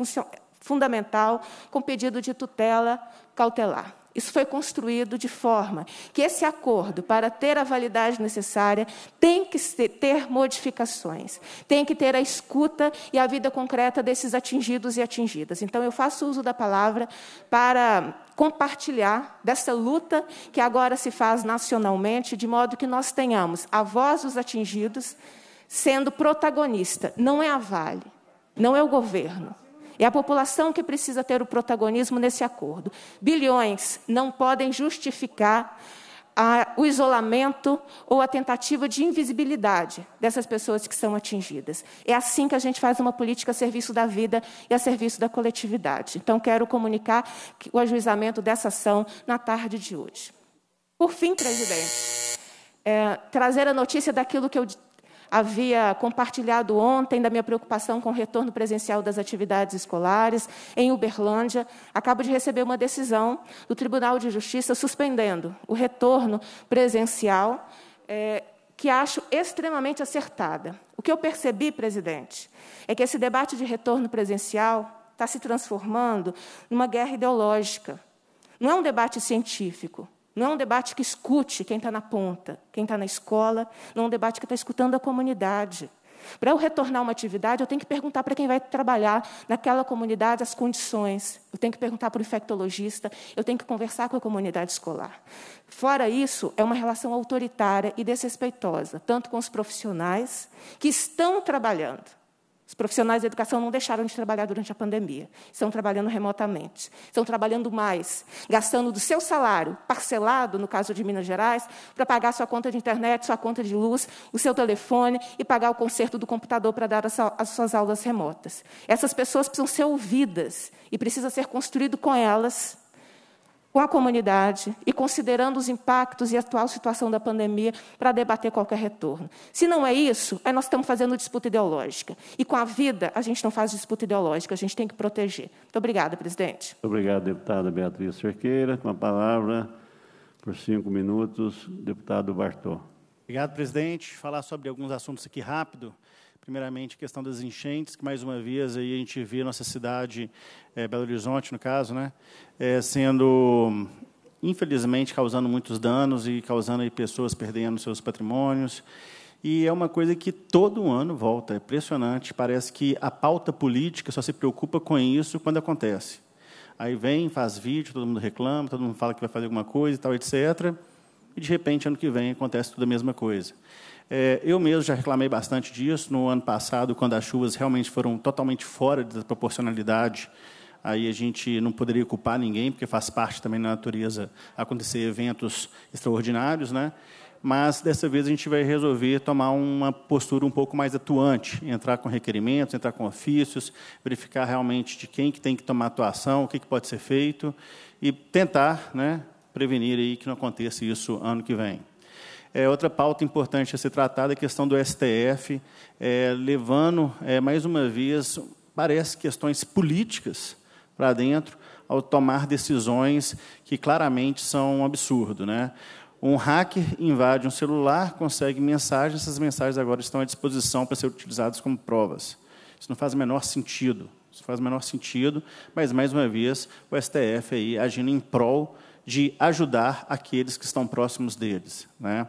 fundamental com pedido de tutela cautelar. Isso foi construído de forma que esse acordo, para ter a validade necessária, tem que ter modificações, tem que ter a escuta e a vida concreta desses atingidos e atingidas. Então, eu faço uso da palavra para compartilhar dessa luta que agora se faz nacionalmente, de modo que nós tenhamos a voz dos atingidos sendo protagonista. Não é a Vale, não é o governo, é a população que precisa ter o protagonismo nesse acordo. Bilhões não podem justificar a, ah, o isolamento ou a tentativa de invisibilidade dessas pessoas que são atingidas. É assim que a gente faz uma política a serviço da vida e a serviço da coletividade. Então, quero comunicar o ajuizamento dessa ação na tarde de hoje. Por fim, presidente, é, trazer a notícia daquilo que eu havia compartilhado ontem da minha preocupação com o retorno presencial das atividades escolares em Uberlândia, acabo de receber uma decisão do Tribunal de Justiça suspendendo o retorno presencial, é, que acho extremamente acertada. O que eu percebi, presidente, é que esse debate de retorno presencial está se transformando numa guerra ideológica. Não é um debate científico, não é um debate que escute quem está na ponta, quem está na escola, não é um debate que está escutando a comunidade. Para eu retornar uma atividade, eu tenho que perguntar para quem vai trabalhar naquela comunidade as condições. Eu tenho que perguntar para o infectologista, eu tenho que conversar com a comunidade escolar. Fora isso, é uma relação autoritária e desrespeitosa, tanto com os profissionais que estão trabalhando os profissionais da educação não deixaram de trabalhar durante a pandemia. Estão trabalhando remotamente. Estão trabalhando mais, gastando do seu salário, parcelado, no caso de Minas Gerais, para pagar sua conta de internet, sua conta de luz, o seu telefone e pagar o conserto do computador para dar as suas aulas remotas. Essas pessoas precisam ser ouvidas e precisa ser construído com elas com a comunidade e considerando os impactos e a atual situação da pandemia para debater qualquer retorno. Se não é isso, aí é nós estamos fazendo disputa ideológica. E com a vida, a gente não faz disputa ideológica, a gente tem que proteger. Muito obrigada, presidente. obrigado, deputada Beatriz Cerqueira. Com a palavra, por cinco minutos, deputado Bartô. Obrigado, presidente. Falar sobre alguns assuntos aqui rápido. Primeiramente, a questão das enchentes, que mais uma vez aí a gente vê nossa cidade, é, Belo Horizonte, no caso, né, é, sendo infelizmente causando muitos danos e causando aí, pessoas perdendo seus patrimônios. E é uma coisa que todo ano volta, é impressionante. Parece que a pauta política só se preocupa com isso quando acontece. Aí vem, faz vídeo, todo mundo reclama, todo mundo fala que vai fazer alguma coisa e tal, etc. E de repente, ano que vem, acontece tudo a mesma coisa. É, eu mesmo já reclamei bastante disso no ano passado, quando as chuvas realmente foram totalmente fora da proporcionalidade. Aí a gente não poderia culpar ninguém, porque faz parte também da natureza acontecer eventos extraordinários, né? Mas dessa vez a gente vai resolver tomar uma postura um pouco mais atuante, entrar com requerimentos, entrar com ofícios, verificar realmente de quem que tem que tomar atuação, o que, que pode ser feito e tentar, né, prevenir aí que não aconteça isso ano que vem. É, outra pauta importante a ser tratada é a questão do STF, é, levando, é, mais uma vez, parece questões políticas para dentro, ao tomar decisões que claramente são um absurdo. Né? Um hacker invade um celular, consegue mensagens, essas mensagens agora estão à disposição para ser utilizadas como provas. Isso não faz o menor sentido. Isso faz o menor sentido, mas, mais uma vez, o STF aí agindo em prol de ajudar aqueles que estão próximos deles. Né?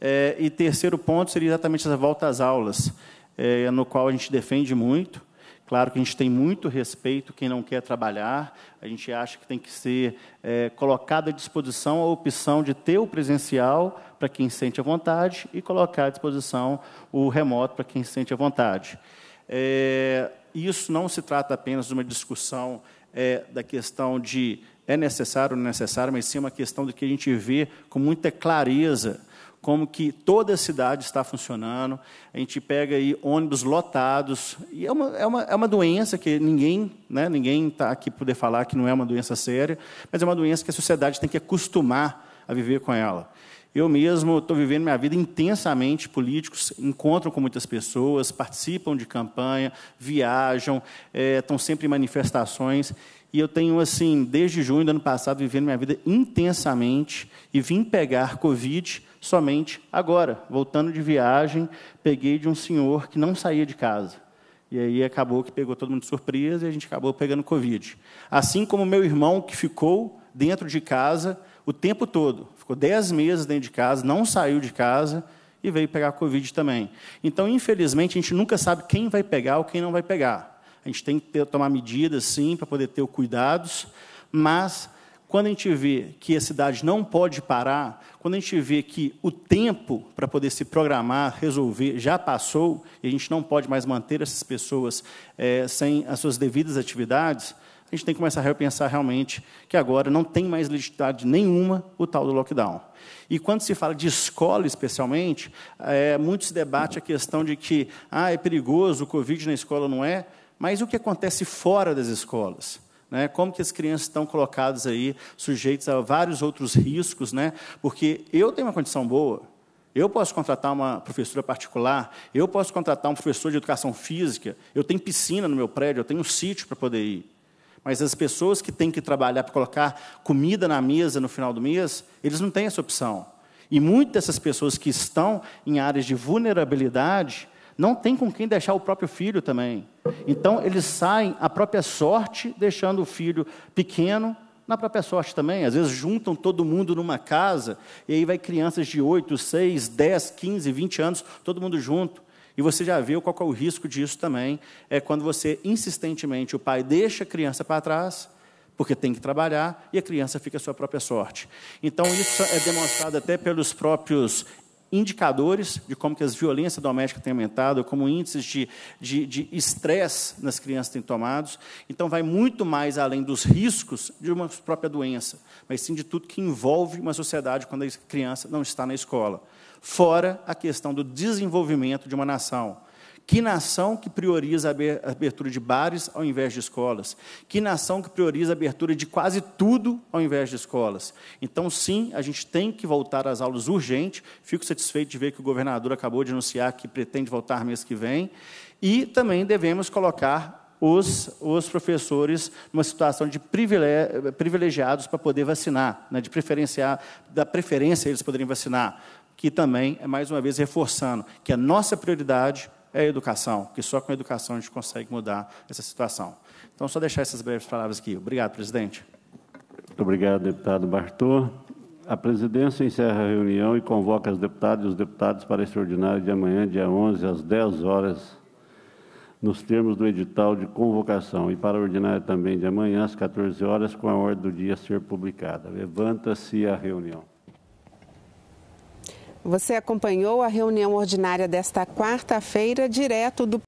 É, e terceiro ponto seria exatamente essa volta às aulas, é, no qual a gente defende muito. Claro que a gente tem muito respeito quem não quer trabalhar, a gente acha que tem que ser é, colocada à disposição a opção de ter o presencial para quem sente a vontade e colocar à disposição o remoto para quem sente a vontade. É, isso não se trata apenas de uma discussão é, da questão de é necessário ou não é necessário, mas sim uma questão de que a gente vê com muita clareza como que toda a cidade está funcionando, a gente pega aí ônibus lotados, e é uma, é uma, é uma doença que ninguém né, ninguém está aqui poder falar que não é uma doença séria, mas é uma doença que a sociedade tem que acostumar a viver com ela. Eu mesmo estou vivendo minha vida intensamente. Políticos encontram com muitas pessoas, participam de campanha, viajam, é, eh, estão sempre em manifestações. E eu tenho, assim, desde junho do ano passado, vivendo minha vida intensamente e vim pegar Covid somente agora. Voltando de viagem, peguei de um senhor que não saía de casa. E aí acabou que pegou todo mundo de surpresa e a gente acabou pegando Covid. Assim como meu irmão, que ficou dentro de casa o tempo todo. Ficou 10 meses dentro de casa, não saiu de casa e veio pegar Covid também. Então, infelizmente, a gente nunca sabe quem vai pegar ou quem não vai pegar a gente tem que ter, tomar medidas, sim, para poder ter o cuidados, mas quando a gente vê que a cidade não pode parar, quando a gente vê que o tempo para poder se programar, resolver, já passou, e a gente não pode mais manter essas pessoas é, sem as suas devidas atividades, a gente tem que começar a repensar realmente que agora não tem mais legitimidade nenhuma o tal do lockdown. E quando se fala de escola, especialmente, é, muito se debate a questão de que ah, é perigoso, o Covid na escola não é. Mas o que acontece fora das escolas? Né? Como que as crianças estão colocadas aí, sujeitas a vários outros riscos? Né? Porque eu tenho uma condição boa, eu posso contratar uma professora particular, eu posso contratar um professor de educação física, eu tenho piscina no meu prédio, eu tenho um sítio para poder ir. Mas as pessoas que têm que trabalhar para colocar comida na mesa no final do mês, eles não têm essa opção. E muitas dessas pessoas que estão em áreas de vulnerabilidade, não tem com quem deixar o próprio filho também. Então, eles saem à própria sorte, deixando o filho pequeno na própria sorte também. Às vezes, juntam todo mundo numa casa, e aí vai crianças de 8, 6, 10, 15, 20 anos, todo mundo junto. E você já viu qual é o risco disso também, é quando você, insistentemente, o pai deixa a criança para trás, porque tem que trabalhar e a criança fica à sua própria sorte. Então, isso é demonstrado até pelos próprios indicadores de como que as violências domésticas têm aumentado, como índices de, de, de estresse nas crianças têm tomados. Então, vai muito mais além dos riscos de uma própria doença, mas sim de tudo que envolve uma sociedade quando a criança não está na escola. Fora a questão do desenvolvimento de uma nação. Que nação que prioriza a abertura de bares ao invés de escolas? Que nação que prioriza a abertura de quase tudo ao invés de escolas? Então, sim, a gente tem que voltar às aulas urgente. Fico satisfeito de ver que o governador acabou de anunciar que pretende voltar mês que vem. E também devemos colocar os, os, professores numa situação de privilegiados para poder vacinar, né, de preferenciar, da preferência eles poderem vacinar, que também é mais uma vez reforçando que a nossa prioridade é a educação, que só com a educação a gente consegue mudar essa situação. Então, só deixar essas breves palavras aqui. Obrigado, presidente. Muito obrigado, deputado Bartô. A presidência encerra a reunião e convoca os deputados e os deputados para extraordinário de amanhã, dia 11, às 10 horas, nos termos do edital de convocação, e para a ordinária também de amanhã, às 14 horas, com a ordem do dia a ser publicada. Levanta-se a reunião. Você acompanhou a reunião ordinária desta quarta-feira, direto do